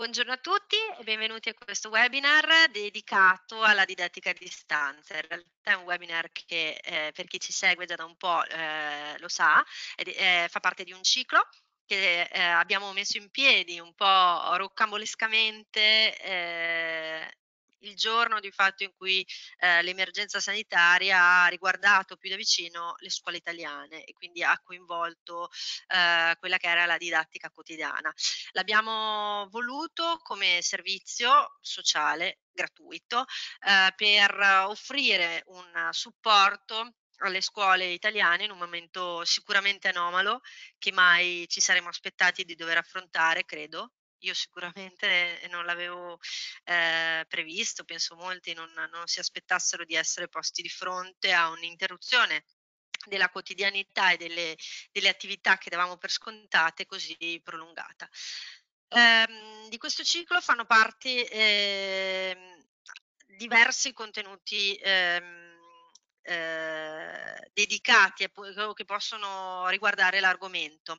Buongiorno a tutti e benvenuti a questo webinar dedicato alla didattica a distanza. In realtà è un webinar che eh, per chi ci segue già da un po' eh, lo sa, eh, fa parte di un ciclo che eh, abbiamo messo in piedi un po' roccambolescamente eh, il giorno di fatto in cui eh, l'emergenza sanitaria ha riguardato più da vicino le scuole italiane e quindi ha coinvolto eh, quella che era la didattica quotidiana. L'abbiamo voluto come servizio sociale gratuito eh, per offrire un supporto alle scuole italiane in un momento sicuramente anomalo che mai ci saremmo aspettati di dover affrontare, credo, io sicuramente non l'avevo eh, previsto, penso molti non, non si aspettassero di essere posti di fronte a un'interruzione della quotidianità e delle, delle attività che davamo per scontate così prolungata. Eh, di questo ciclo fanno parte eh, diversi contenuti eh, eh, dedicati a, che possono riguardare l'argomento.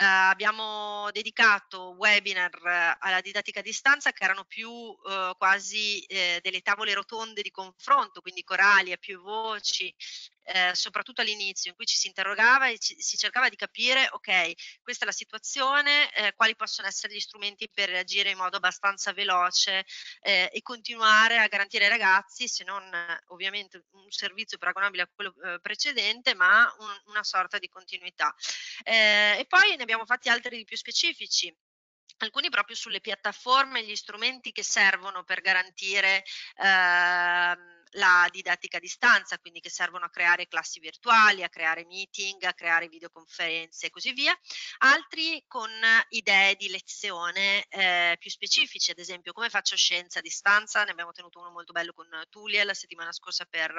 Eh, abbiamo dedicato webinar alla didattica a distanza che erano più eh, quasi ehm, delle tavole rotonde di confronto, quindi corali a più voci eh, soprattutto all'inizio, in cui ci si interrogava e ci, si cercava di capire, ok, questa è la situazione, eh, quali possono essere gli strumenti per reagire in modo abbastanza veloce eh, e continuare a garantire ai ragazzi, se non eh, ovviamente un servizio paragonabile a quello eh, precedente, ma un, una sorta di continuità. Eh, e poi ne abbiamo fatti altri di più specifici alcuni proprio sulle piattaforme, gli strumenti che servono per garantire ehm, la didattica a distanza, quindi che servono a creare classi virtuali, a creare meeting, a creare videoconferenze e così via, altri con idee di lezione eh, più specifici, ad esempio come faccio scienza a distanza, ne abbiamo tenuto uno molto bello con Tulia la settimana scorsa per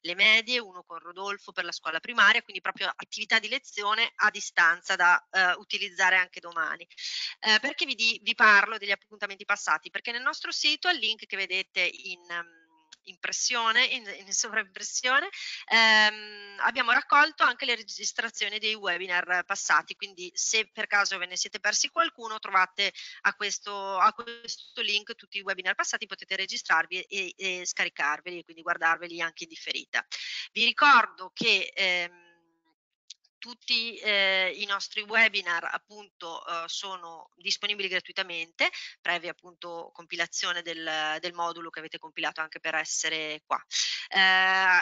le medie, uno con Rodolfo per la scuola primaria, quindi proprio attività di lezione a distanza da eh, utilizzare anche domani. Eh, perché vi, di, vi parlo degli appuntamenti passati? Perché nel nostro sito, al link che vedete in impressione, in, in sovraimpressione, ehm, abbiamo raccolto anche le registrazioni dei webinar passati, quindi se per caso ve ne siete persi qualcuno trovate a questo, a questo link tutti i webinar passati, potete registrarvi e, e scaricarveli e quindi guardarveli anche in differita. Vi ricordo che... Ehm, tutti eh, i nostri webinar appunto eh, sono disponibili gratuitamente, previa appunto compilazione del, del, modulo che avete compilato anche per essere qua. Eh,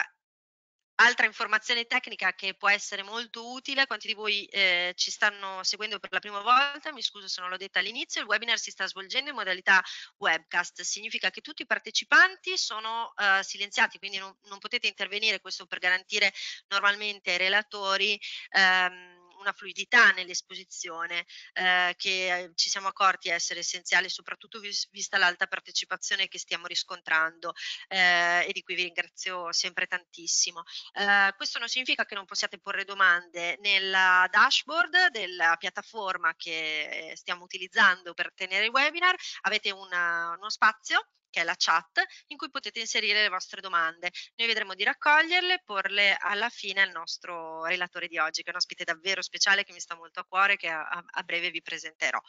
Altra informazione tecnica che può essere molto utile, quanti di voi eh, ci stanno seguendo per la prima volta, mi scuso se non l'ho detta all'inizio, il webinar si sta svolgendo in modalità webcast, significa che tutti i partecipanti sono eh, silenziati, quindi non, non, potete intervenire, questo per garantire normalmente ai relatori ehm, una fluidità nell'esposizione eh, che eh, ci siamo accorti essere essenziale, soprattutto vis- vista l'alta partecipazione che stiamo riscontrando eh, e di cui vi ringrazio sempre tantissimo. Eh, questo non significa che non possiate porre domande nella dashboard della piattaforma che stiamo utilizzando per tenere i webinar, avete una, uno spazio che è la chat, in cui potete inserire le vostre domande. Noi vedremo di raccoglierle e porle alla fine al nostro relatore di oggi, che è un ospite davvero speciale che mi sta molto a cuore, che a, a breve vi presenterò.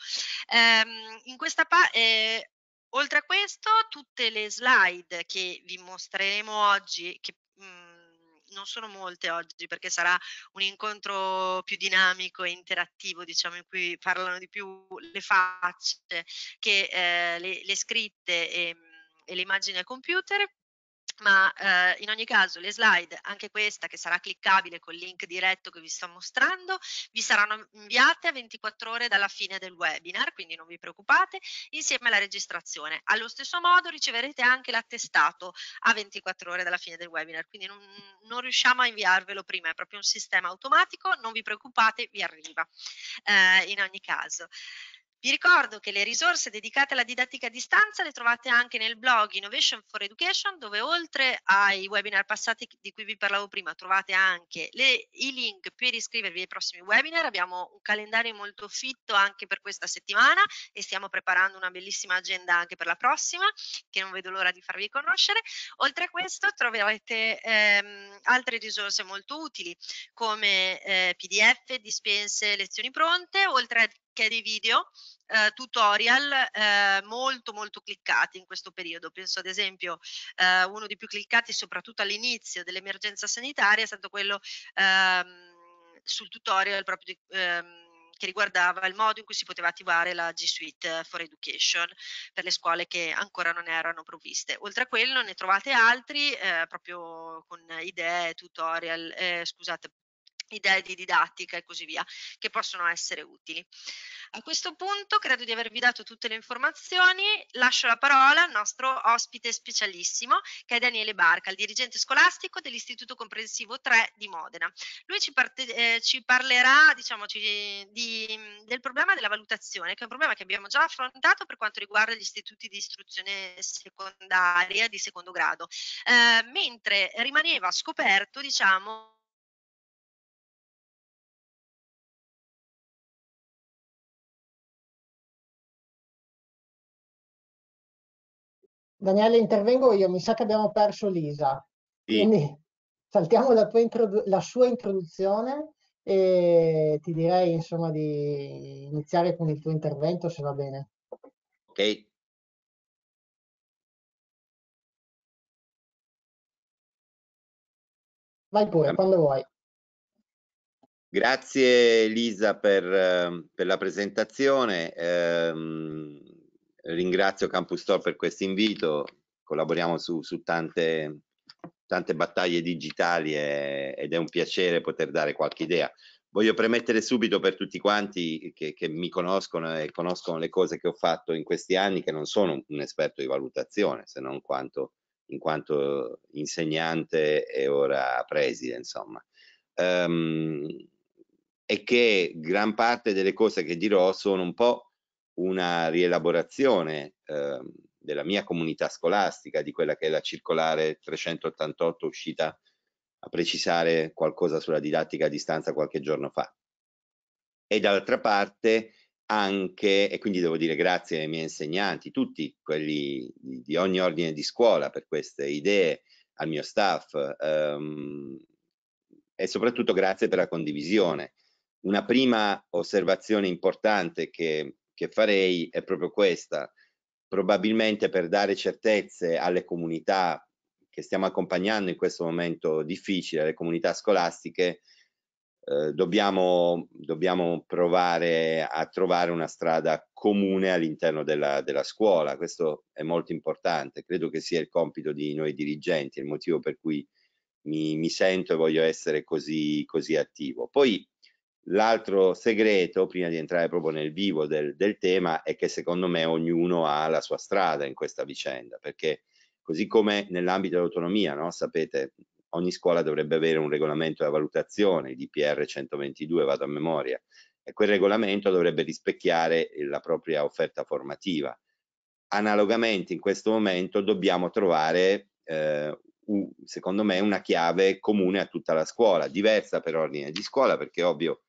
Ehm, in questa pa- eh, Oltre a questo, tutte le slide che vi mostreremo oggi, che mh, mm, non sono molte oggi perché sarà un incontro più dinamico e interattivo, diciamo, in cui parlano di più le facce che eh, le, le, scritte. E, e le immagini al computer ma eh, in ogni caso le slide, anche questa che sarà cliccabile col link diretto che vi sto mostrando, vi saranno inviate a 24 ore dalla fine del webinar, quindi non vi preoccupate, insieme alla registrazione. Allo stesso modo riceverete anche l'attestato a 24 ore dalla fine del webinar, quindi non, non, riusciamo a inviarvelo prima, è proprio un sistema automatico, non vi preoccupate, vi arriva eh, in ogni caso. Vi ricordo che le risorse dedicate alla didattica a distanza le trovate anche nel blog Innovation for Education, dove oltre ai webinar passati di cui vi parlavo prima trovate anche le, i link per iscrivervi ai prossimi webinar. Abbiamo un calendario molto fitto anche per questa settimana e stiamo preparando una bellissima agenda anche per la prossima, che non vedo l'ora di farvi conoscere. Oltre a questo troverete ehm, altre risorse molto utili come eh, PDF, dispense, lezioni pronte, oltre a che è di video eh, tutorial eh, molto molto cliccati in questo periodo. Penso ad esempio eh, uno dei più cliccati soprattutto all'inizio dell'emergenza sanitaria è stato quello ehm, sul tutorial proprio di, ehm, che riguardava il modo in cui si poteva attivare la G Suite for Education per le scuole che ancora non erano provviste. Oltre a quello ne trovate altri eh, proprio con idee, tutorial, eh, scusate, idee di didattica e così via, che possono essere utili. A questo punto credo di avervi dato tutte le informazioni, lascio la parola al nostro ospite specialissimo che è Daniele Barca, il dirigente scolastico dell'Istituto Comprensivo 3 di Modena. Lui ci, parte, eh, ci parlerà diciamo, ci, di, del problema della valutazione, che è un problema che abbiamo già affrontato per quanto riguarda gli istituti di istruzione secondaria di secondo grado, eh, mentre rimaneva scoperto diciamo, Daniele, intervengo io, mi sa che abbiamo perso Lisa. Sì. Quindi saltiamo la, la, sua introduzione e ti direi insomma di iniziare con il tuo intervento se va bene. Ok. Vai pure, Am quando vuoi. Grazie Lisa per, ehm, per la presentazione. Eh, Ringrazio Campus Store per questo invito, collaboriamo su, su tante, tante, battaglie digitali e, ed è un piacere poter dare qualche idea. Voglio premettere subito per tutti quanti che, che mi conoscono e conoscono le cose che ho fatto in questi anni che non sono un esperto di valutazione, se non quanto in quanto insegnante e ora preside, insomma. Um, e che gran parte delle cose che dirò sono un po' una rielaborazione eh, della mia comunità scolastica, di quella che è la circolare 388 uscita a precisare qualcosa sulla didattica a distanza qualche giorno fa. E dall'altra parte anche, e quindi devo dire grazie ai miei insegnanti, tutti quelli di ogni ordine di scuola per queste idee, al mio staff ehm, e soprattutto grazie per la condivisione. Una prima osservazione importante che che farei è proprio questa. Probabilmente per dare certezze alle comunità che stiamo accompagnando in questo momento difficile, alle comunità scolastiche, eh, dobbiamo, dobbiamo, provare a trovare una strada comune all'interno della, della scuola. Questo è molto importante. Credo che sia il compito di noi dirigenti, il motivo per cui mi, mi sento e voglio essere così, così attivo. Poi L'altro segreto, prima di entrare proprio nel vivo del, del, tema, è che secondo me ognuno ha la sua strada in questa vicenda, perché così come nell'ambito dell'autonomia, no? sapete, ogni scuola dovrebbe avere un regolamento della valutazione, il DPR 122, vado a memoria, e quel regolamento dovrebbe rispecchiare la propria offerta formativa. Analogamente in questo momento dobbiamo trovare, eh, secondo me, una chiave comune a tutta la scuola, diversa per ordine di scuola, perché ovvio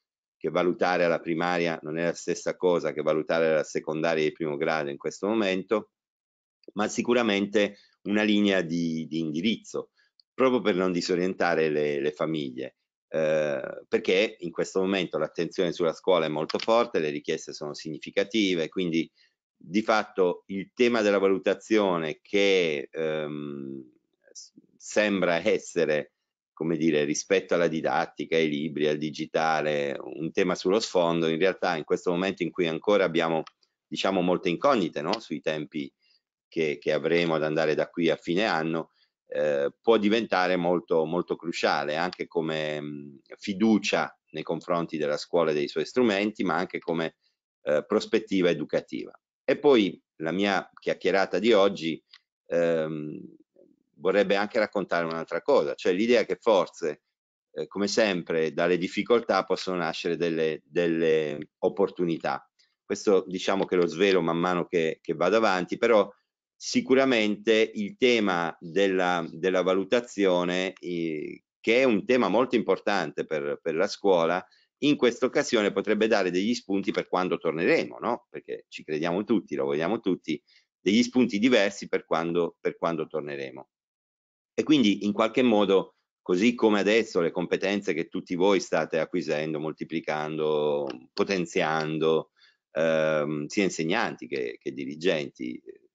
che valutare alla primaria non è la stessa cosa che valutare alla secondaria di primo grado in questo momento, ma sicuramente una linea di, di indirizzo, proprio per non disorientare le, le famiglie. Eh, perché in questo momento l'attenzione sulla scuola è molto forte, le richieste sono significative, quindi di fatto il tema della valutazione che ehm, sembra essere come dire, rispetto alla didattica, ai libri, al digitale, un tema sullo sfondo, in realtà in questo momento in cui ancora abbiamo, diciamo, molte incognite no? sui tempi che, che, avremo ad andare da qui a fine anno, eh, può diventare molto, molto cruciale anche come mh, mm, fiducia nei confronti della scuola e dei suoi strumenti, ma anche come eh, prospettiva educativa. E poi la mia chiacchierata di oggi ehm, vorrebbe anche raccontare un'altra cosa, cioè l'idea che forse, eh, come sempre, dalle difficoltà possono nascere delle, delle, opportunità. Questo diciamo che lo svelo man mano che, che vado avanti, però sicuramente il tema della, della valutazione, eh, che è un tema molto importante per, per la scuola, in questa occasione potrebbe dare degli spunti per quando torneremo, no? perché ci crediamo tutti, lo vogliamo tutti, degli spunti diversi per quando, per quando torneremo. E quindi in qualche modo, così come adesso, le competenze che tutti voi state acquisendo, moltiplicando, potenziando, ehm, sia insegnanti che, che, dirigenti, eh,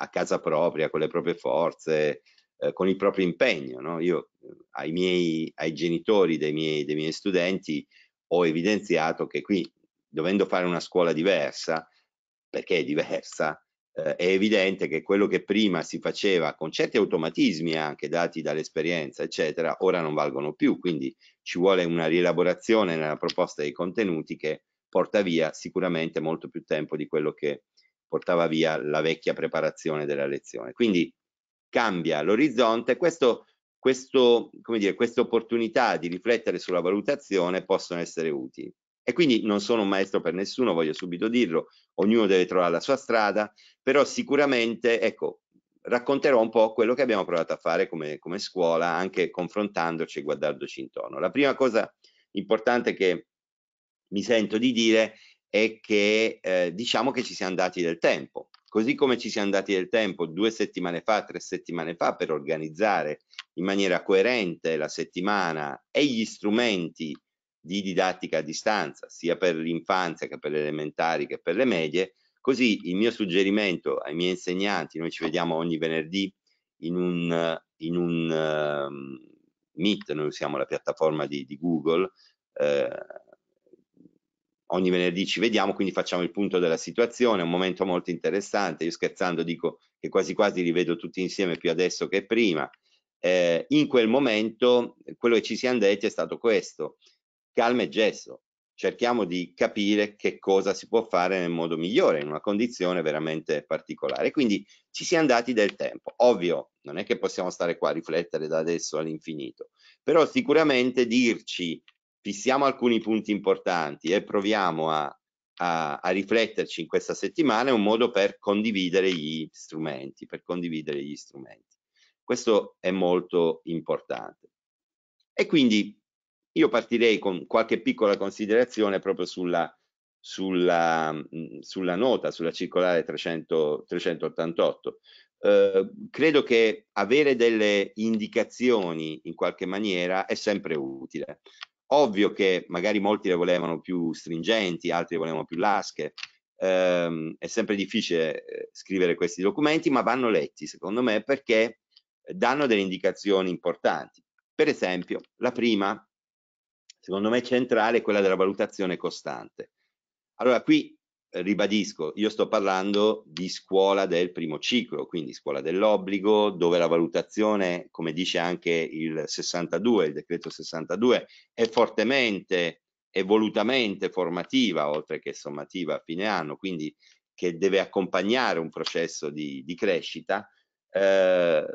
a casa propria, con le proprie forze, eh, con il proprio impegno. No? Io eh, ai, miei, ai genitori dei miei, dei miei studenti ho evidenziato che qui, dovendo fare una scuola diversa, perché è diversa, eh, è evidente che quello che prima si faceva con certi automatismi anche dati dall'esperienza, eccetera, ora non valgono più, quindi ci vuole una rielaborazione nella proposta dei contenuti che porta via sicuramente molto più tempo di quello che portava via la vecchia preparazione della lezione. Quindi cambia l'orizzonte, questo, questo, come dire, queste opportunità di riflettere sulla valutazione possono essere utili. E quindi non sono un maestro per nessuno, voglio subito dirlo, ognuno deve trovare la sua strada, però sicuramente, ecco, racconterò un po' quello che abbiamo provato a fare come, come scuola, anche confrontandoci e guardandoci intorno. La prima cosa importante che mi sento di dire è che eh, diciamo che ci siamo dati del tempo, così come ci siamo dati del tempo due settimane fa, tre settimane fa per organizzare in maniera coerente la settimana e gli strumenti di didattica a distanza, sia per l'infanzia che per le elementari che per le medie. Così il mio suggerimento ai miei insegnanti, noi ci vediamo ogni venerdì in un, in un uh, Meet, noi usiamo la piattaforma di, di Google, eh, ogni venerdì ci vediamo, quindi facciamo il punto della situazione, è un momento molto interessante, io scherzando dico che quasi quasi li vedo tutti insieme più adesso che prima, eh, in quel momento quello che ci siamo detti è stato questo, calma e gesso. Cerchiamo di capire che cosa si può fare nel modo migliore, in una condizione veramente particolare. Quindi ci siamo dati del tempo. Ovvio, non è che possiamo stare qua a riflettere da adesso all'infinito, però sicuramente dirci fissiamo alcuni punti importanti e proviamo a, a, a, rifletterci in questa settimana è un modo per condividere gli strumenti, per condividere gli strumenti. Questo è molto importante. E quindi io partirei con qualche piccola considerazione proprio sulla, sulla, mm, sulla nota, sulla circolare 300, 388. Eh, credo che avere delle indicazioni in qualche maniera è sempre utile. Ovvio che magari molti le volevano più stringenti, altri le volevano più lasche, eh, è sempre difficile eh, scrivere questi documenti, ma vanno letti secondo me perché danno delle indicazioni importanti. Per esempio, la prima secondo me centrale è quella della valutazione costante. Allora qui eh, ribadisco, io sto parlando di scuola del primo ciclo, quindi scuola dell'obbligo, dove la valutazione, come dice anche il 62, il decreto 62, è fortemente e volutamente formativa, oltre che sommativa a fine anno, quindi che deve accompagnare un processo di, di crescita, eh,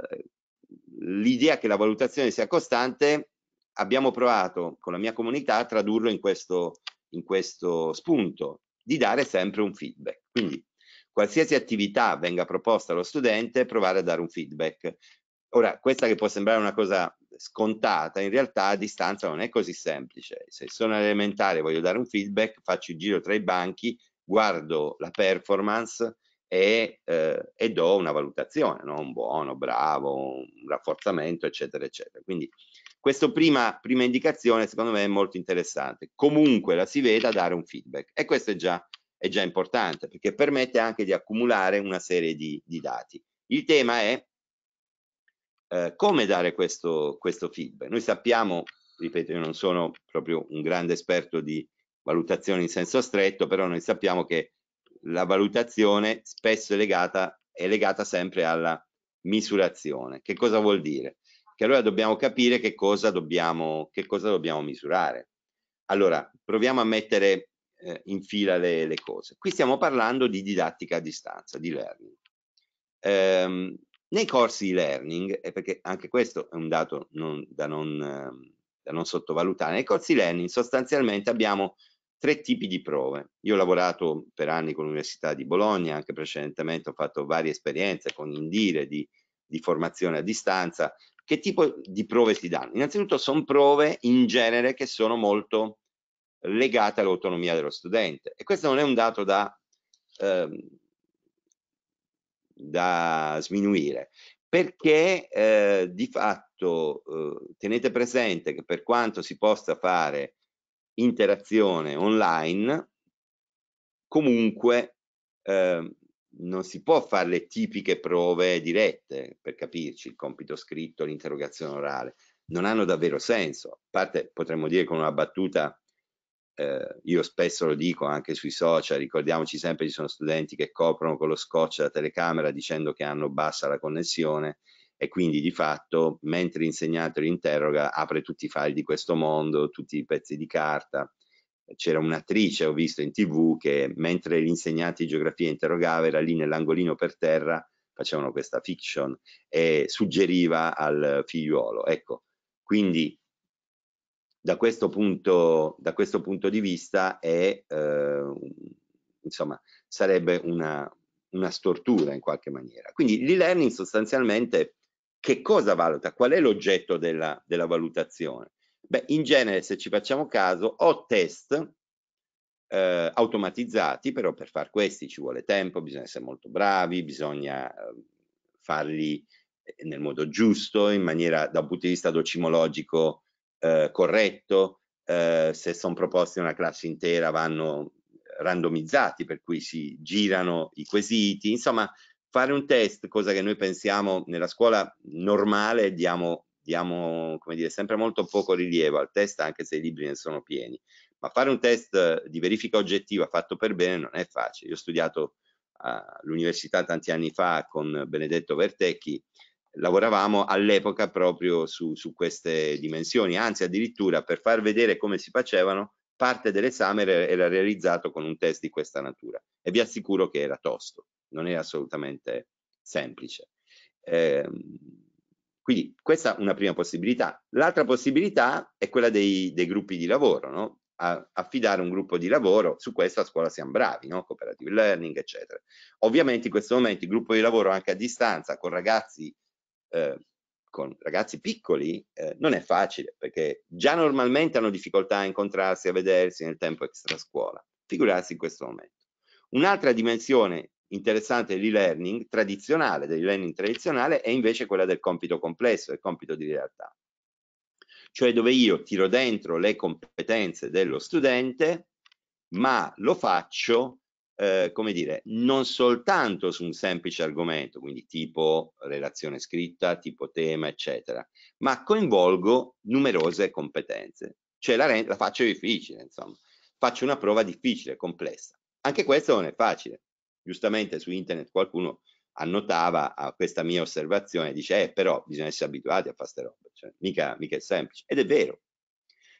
l'idea che la valutazione sia costante abbiamo provato con la mia comunità a tradurlo in questo, in questo spunto, di dare sempre un feedback. Quindi qualsiasi attività venga proposta allo studente, provare a dare un feedback. Ora, questa che può sembrare una cosa scontata, in realtà a distanza non è così semplice. Se sono elementare e voglio dare un feedback, faccio il giro tra i banchi, guardo la performance e, eh, e do una valutazione, no? un buono, bravo, un rafforzamento, eccetera, eccetera. Quindi questa prima, prima indicazione secondo me è molto interessante. Comunque la si veda dare un feedback e questo è già, è già importante perché permette anche di accumulare una serie di, di dati. Il tema è eh, come dare questo, questo, feedback. Noi sappiamo, ripeto, io non sono proprio un grande esperto di valutazione in senso stretto, però noi sappiamo che la valutazione spesso è legata, è legata sempre alla misurazione. Che cosa vuol dire? che allora dobbiamo capire che cosa dobbiamo, che cosa dobbiamo misurare. Allora, proviamo a mettere eh, in fila le, le, cose. Qui stiamo parlando di didattica a distanza, di learning. Ehm, nei corsi di learning, e perché anche questo è un dato non, da, non, da non sottovalutare, nei corsi di learning sostanzialmente abbiamo tre tipi di prove. Io ho lavorato per anni con l'Università di Bologna, anche precedentemente ho fatto varie esperienze con Indire di, di formazione a distanza che tipo di prove si danno? Innanzitutto sono prove in genere che sono molto legate all'autonomia dello studente e questo non è un dato da, ehm, da sminuire perché eh, di fatto eh, tenete presente che per quanto si possa fare interazione online comunque eh, non si può fare le tipiche prove dirette, per capirci, il compito scritto, l'interrogazione orale, non hanno davvero senso. A parte potremmo dire con una battuta, eh, io spesso lo dico anche sui social, ricordiamoci sempre ci sono studenti che coprono con lo scotch la telecamera dicendo che hanno bassa la connessione e quindi di fatto mentre l'insegnante li interroga apre tutti i file di questo mondo, tutti i pezzi di carta c'era un'attrice, ho visto in tv, che mentre gli insegnanti di geografia interrogava era lì nell'angolino per terra, facevano questa fiction e suggeriva al figliuolo. Ecco, quindi da questo punto, da questo punto di vista è, eh, insomma, sarebbe una, una stortura in qualche maniera. Quindi l'e-learning sostanzialmente che cosa valuta? Qual è l'oggetto della, della valutazione? Beh, in genere, se ci facciamo caso, ho test eh, automatizzati, però per far questi ci vuole tempo, bisogna essere molto bravi, bisogna ehm, eh, farli nel modo giusto, in maniera da un punto di vista docimologico eh, corretto, eh, se sono proposti una classe intera vanno randomizzati, per cui si girano i quesiti, insomma fare un test, cosa che noi pensiamo nella scuola normale, diamo diamo come dire, sempre molto poco rilievo al test anche se i libri ne sono pieni. Ma fare un test di verifica oggettiva fatto per bene non è facile. Io ho studiato all'università tanti anni fa con Benedetto Vertecchi, lavoravamo all'epoca proprio su, su queste dimensioni, anzi addirittura per far vedere come si facevano parte dell'esame era realizzato con un test di questa natura e vi assicuro che era tosto, non era assolutamente semplice. Eh, quindi questa è una prima possibilità. L'altra possibilità è quella dei, dei gruppi di lavoro, no? A, affidare un gruppo di lavoro, su questo a scuola siamo bravi, no? cooperative learning, eccetera. Ovviamente in questo momento il gruppo di lavoro anche a distanza con ragazzi, eh, con ragazzi piccoli eh, non è facile, perché già normalmente hanno difficoltà a incontrarsi, a vedersi nel tempo extra scuola, figurarsi in questo momento. Un'altra dimensione interessante dell'e-learning tradizionale, dell'e-learning tradizionale, è invece quella del compito complesso, del compito di realtà. Cioè dove io tiro dentro le competenze dello studente, ma lo faccio, eh, come dire, non soltanto su un semplice argomento, quindi tipo relazione scritta, tipo tema, eccetera, ma coinvolgo numerose competenze. Cioè la, la faccio difficile, insomma. Faccio una prova difficile, complessa. Anche questo non è facile giustamente su internet qualcuno annotava a ah, questa mia osservazione, dice eh, però bisogna essere abituati a fare queste robe, cioè, mica, mica è semplice, ed è vero.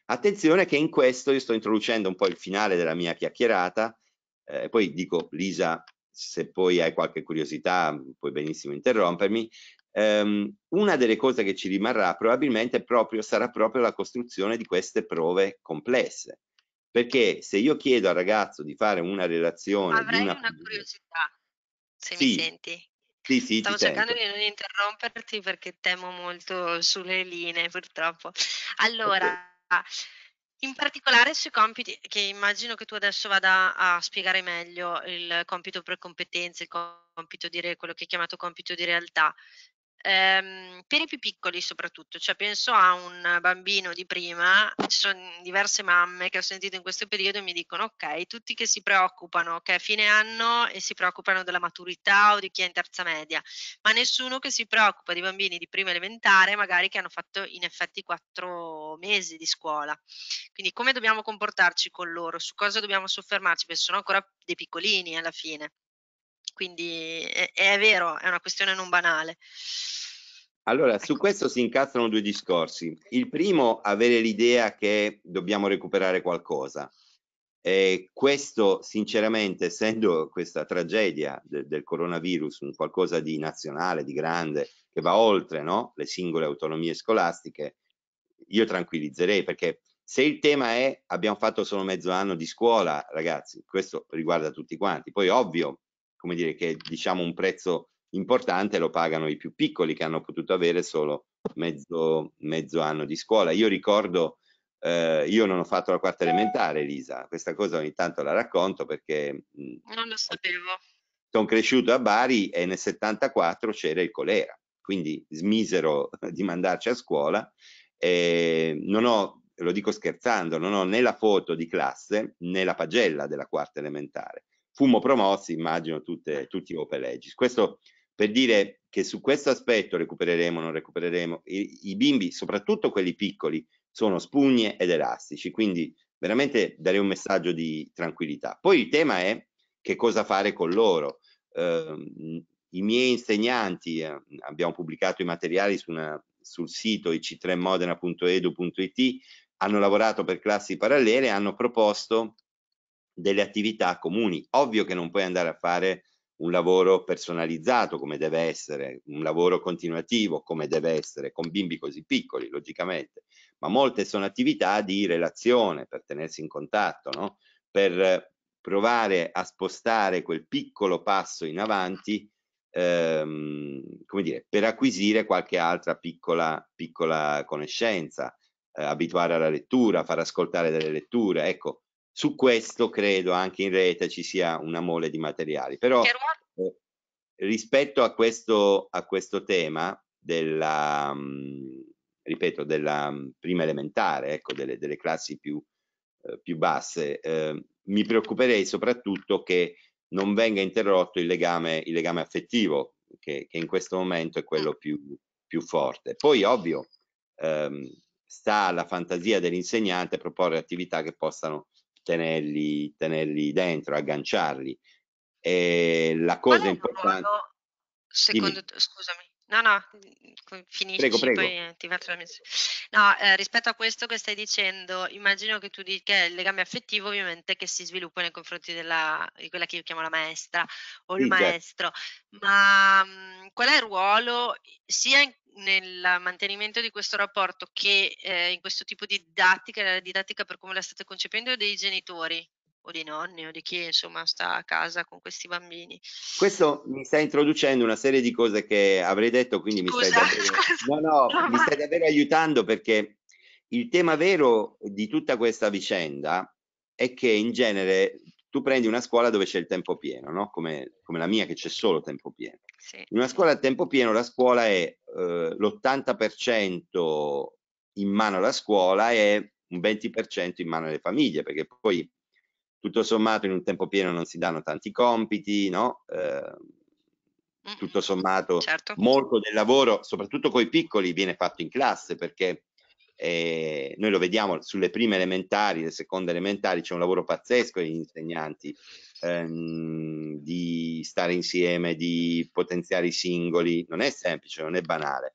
Attenzione che in questo io sto introducendo un po' il finale della mia chiacchierata, eh, poi dico Lisa, se poi hai qualche curiosità puoi benissimo interrompermi, ehm, una delle cose che ci rimarrà probabilmente proprio, sarà proprio la costruzione di queste prove complesse, perché se io chiedo al ragazzo di fare una relazione... Avrei una, una curiosità, se sì. mi senti. Sì, sì, Stavo cercando sento. di non interromperti perché temo molto sulle linee, purtroppo. Allora, okay. in particolare sui compiti, che immagino che tu adesso vada a spiegare meglio, il compito per competenze, il compito di quello che è chiamato compito di realtà. Ehm, per i più piccoli soprattutto, cioè penso a un bambino di prima, ci sono diverse mamme che ho sentito in questo periodo e mi dicono ok, tutti che si preoccupano che è fine anno e si preoccupano della maturità o di chi è in terza media, ma nessuno che si preoccupa di bambini di prima elementare magari che hanno fatto in effetti quattro mesi di scuola. Quindi come dobbiamo comportarci con loro, su cosa dobbiamo soffermarci, perché sono ancora dei piccolini alla fine. Quindi è, è vero, è una questione non banale. Allora, su ecco. questo si incastrano due discorsi. Il primo, avere l'idea che dobbiamo recuperare qualcosa. E questo, sinceramente, essendo questa tragedia de del coronavirus un qualcosa di nazionale, di grande, che va oltre no? le singole autonomie scolastiche, io tranquillizzerei perché se il tema è abbiamo fatto solo mezzo anno di scuola, ragazzi, questo riguarda tutti quanti. Poi, ovvio, come dire, che è diciamo un prezzo importante, lo pagano i più piccoli che hanno potuto avere solo mezzo, mezzo anno di scuola. Io ricordo, eh, io non ho fatto la quarta elementare, Elisa, questa cosa ogni tanto la racconto perché... Mm, non lo sapevo. Sono cresciuto a Bari e nel 74 c'era il colera, quindi smisero di mandarci a scuola. Eh, non ho, lo dico scherzando, non ho né la foto di classe né la pagella della quarta elementare fummo promossi, immagino, tutte, tutti Open Legis. Questo per dire che su questo aspetto recupereremo o non recupereremo, I, i, bimbi, soprattutto quelli piccoli, sono spugne ed elastici, quindi veramente darei un messaggio di tranquillità. Poi il tema è che cosa fare con loro. Eh, I miei insegnanti, eh, abbiamo pubblicato i materiali su una, sul sito ic3modena.edu.it, hanno lavorato per classi parallele, e hanno proposto delle attività comuni. Ovvio che non puoi andare a fare un lavoro personalizzato come deve essere, un lavoro continuativo come deve essere, con bimbi così piccoli, logicamente, ma molte sono attività di relazione per tenersi in contatto, no? per provare a spostare quel piccolo passo in avanti, ehm, come dire, per acquisire qualche altra piccola, piccola conoscenza, eh, abituare alla lettura, far ascoltare delle letture, ecco, su questo credo anche in rete ci sia una mole di materiali però eh, rispetto a questo, a questo tema della mm, ripeto della mm, prima elementare ecco delle, delle classi più, eh, più basse eh, mi preoccuperei soprattutto che non venga interrotto il legame, il legame affettivo che, che, in questo momento è quello mm. più, più forte poi ovvio ehm, sta alla fantasia dell'insegnante proporre attività che possano tenerli, tenerli dentro, agganciarli. E la cosa importante... No, no, secondo... Dimmi. Scusami. No, no, mhmm, finisci prego, prego. poi eh, ti faccio la mia... No, eh, rispetto a questo che stai dicendo, immagino che tu dica il legame affettivo ovviamente che si sviluppa nei confronti della, di quella che io chiamo la maestra o il sì, certo. maestro, certo. ma mh, mhmm, qual è il ruolo sia in, nel mantenimento di questo rapporto che eh, in questo tipo di didattica, la didattica per come la state concependo dei genitori? o di nonni o di chi insomma sta a casa con questi bambini. Questo mi sta introducendo una serie di cose che avrei detto, quindi scusa, mi, stai davvero, no, no, mi stai davvero aiutando perché il tema vero di tutta questa vicenda è che in genere tu prendi una scuola dove c'è il tempo pieno, no? come, come, la mia che c'è solo tempo pieno. Sì. In una scuola a tempo pieno la scuola è eh, l'80% in mano alla scuola e un 20% in mano alle famiglie, perché poi tutto sommato in un tempo pieno non si danno tanti compiti, no? Eh, tutto sommato certo. molto del lavoro, soprattutto con i piccoli, viene fatto in classe perché eh, noi lo vediamo sulle prime elementari, le seconde elementari, c'è un lavoro pazzesco degli insegnanti ehm, di stare insieme, di potenziare i singoli, non è semplice, non è banale.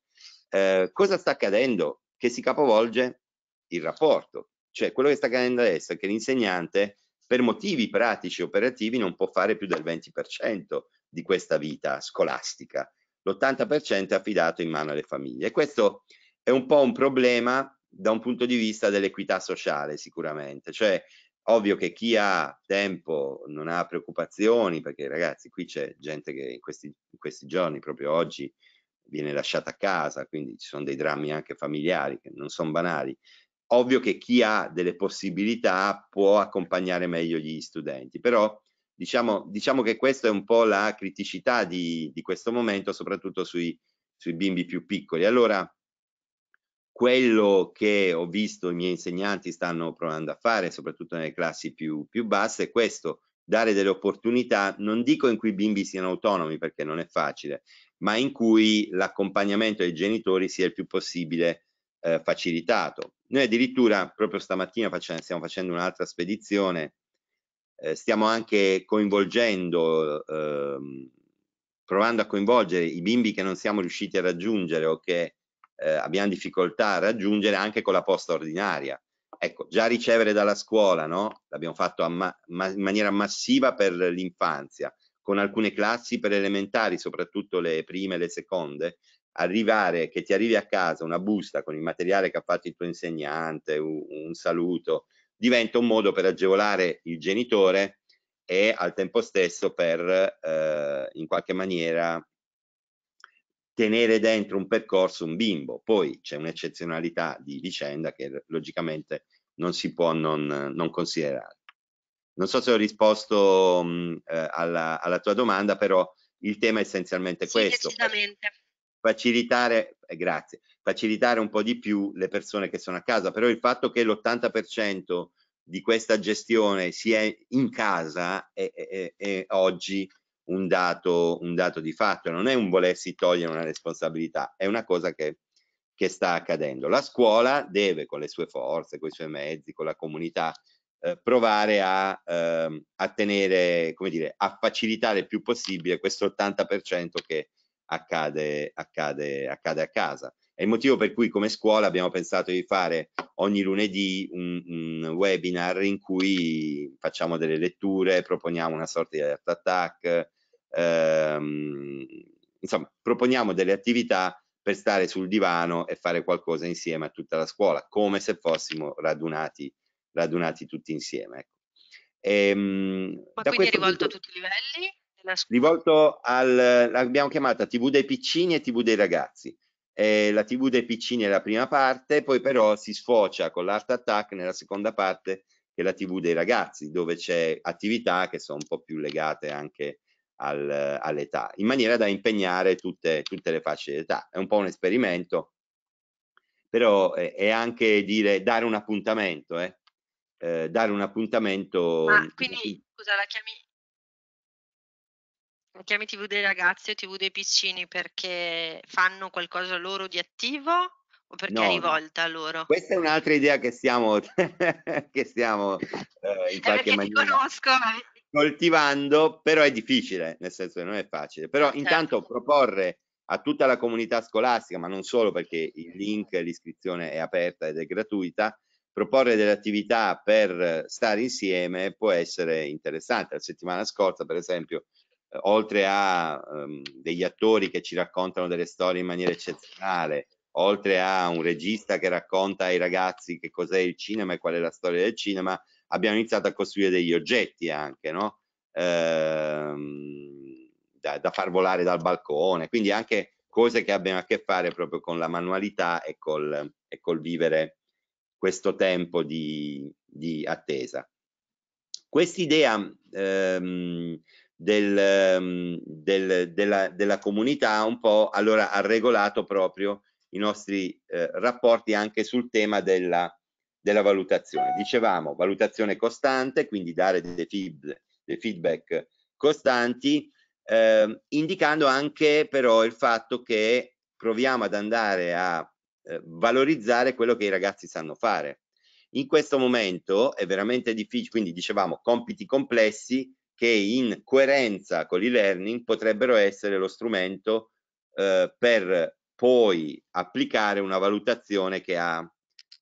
Eh, cosa sta accadendo? Che si capovolge il rapporto, cioè quello che sta accadendo adesso è che l'insegnante per motivi pratici e operativi non può fare più del 20% di questa vita scolastica. L'80% è affidato in mano alle famiglie. E questo è un po' un problema da un punto di vista dell'equità sociale sicuramente, cioè ovvio che chi ha tempo non ha preoccupazioni perché ragazzi qui c'è gente che in questi, in questi, giorni proprio oggi viene lasciata a casa quindi ci sono dei drammi anche familiari che non sono banali ovvio che chi ha delle possibilità può accompagnare meglio gli studenti, però diciamo, diciamo che questa è un po' la criticità di, di questo momento, soprattutto sui, sui, bimbi più piccoli. Allora, quello che ho visto i miei insegnanti stanno provando a fare, soprattutto nelle classi più, più basse, è questo, dare delle opportunità, non dico in cui i bimbi siano autonomi perché non è facile, ma in cui l'accompagnamento ai genitori sia il più possibile eh, facilitato. Noi addirittura proprio stamattina facciamo, stiamo facendo un'altra spedizione, eh, stiamo anche coinvolgendo, eh, provando a coinvolgere i bimbi che non siamo riusciti a raggiungere o che eh, abbiamo difficoltà a raggiungere anche con la posta ordinaria. Ecco, già ricevere dalla scuola, no? L'abbiamo fatto ma ma in maniera massiva per l'infanzia, con alcune classi per elementari, soprattutto le prime e le seconde, arrivare, che ti arrivi a casa una busta con il materiale che ha fatto il tuo insegnante, un, un saluto, diventa un modo per agevolare il genitore e al tempo stesso per eh, in qualche maniera tenere dentro un percorso un bimbo. Poi c'è un'eccezionalità di vicenda che logicamente non si può non, non considerare. Non so se ho risposto mh, mm, eh, alla, alla, tua domanda, però il tema è essenzialmente sì, questo. Decisamente facilitare, eh, grazie, facilitare un po' di più le persone che sono a casa, però il fatto che l'80% di questa gestione sia in casa è, è, è oggi un dato, un dato, di fatto, non è un volersi togliere una responsabilità, è una cosa che, che sta accadendo. La scuola deve con le sue forze, con i suoi mezzi, con la comunità, eh, provare a, eh, a tenere, come dire, a facilitare il più possibile questo 80% che, accade, accade, accade a casa. È il motivo per cui come scuola abbiamo pensato di fare ogni lunedì un, un webinar in cui facciamo delle letture, proponiamo una sorta di art attack, ehm, insomma proponiamo delle attività per stare sul divano e fare qualcosa insieme a tutta la scuola, come se fossimo radunati, radunati tutti insieme. Ecco. E, ehm, Ma quindi è rivolto punto... a tutti i livelli? rivolto al, l'abbiamo chiamata TV dei piccini e TV dei ragazzi. Eh, la TV dei piccini è la prima parte, poi però si sfocia con l'Art Attack nella seconda parte che è la TV dei ragazzi, dove c'è attività che sono un po' più legate anche al, all'età, in maniera da impegnare tutte, tutte le fasce d'età. È un po' un esperimento, però è, è anche dire dare un appuntamento, eh? Eh, dare un appuntamento. Ma quindi scusa, la chiami chiami TV dei ragazzi o TV dei piccini perché fanno qualcosa loro di attivo o perché no, è rivolta a loro? Questa è un'altra idea che stiamo, che stiamo eh, in qualche maniera conosco, eh. coltivando, però è difficile, nel senso che non è facile. Però eh, certo. intanto proporre a tutta la comunità scolastica, ma non solo perché il link, l'iscrizione è aperta ed è gratuita, proporre delle attività per stare insieme può essere interessante. La settimana scorsa, per esempio, oltre a um, degli attori che ci raccontano delle storie in maniera eccezionale, oltre a un regista che racconta ai ragazzi che cos'è il cinema e qual è la storia del cinema, abbiamo iniziato a costruire degli oggetti anche, no? Ehm, da, da, far volare dal balcone, quindi anche cose che abbiano a che fare proprio con la manualità e col, e col vivere questo tempo di, di attesa. Quest'idea ehm, del, ehm, del, della, della, comunità un po' allora ha regolato proprio i nostri eh, rapporti anche sul tema della, della, valutazione. Dicevamo valutazione costante, quindi dare dei, feed, dei feedback costanti, eh, indicando anche però il fatto che proviamo ad andare a eh, valorizzare quello che i ragazzi sanno fare. In questo momento è veramente difficile, quindi dicevamo compiti complessi, che in coerenza con l'e-learning potrebbero essere lo strumento eh, per poi applicare una valutazione che ha,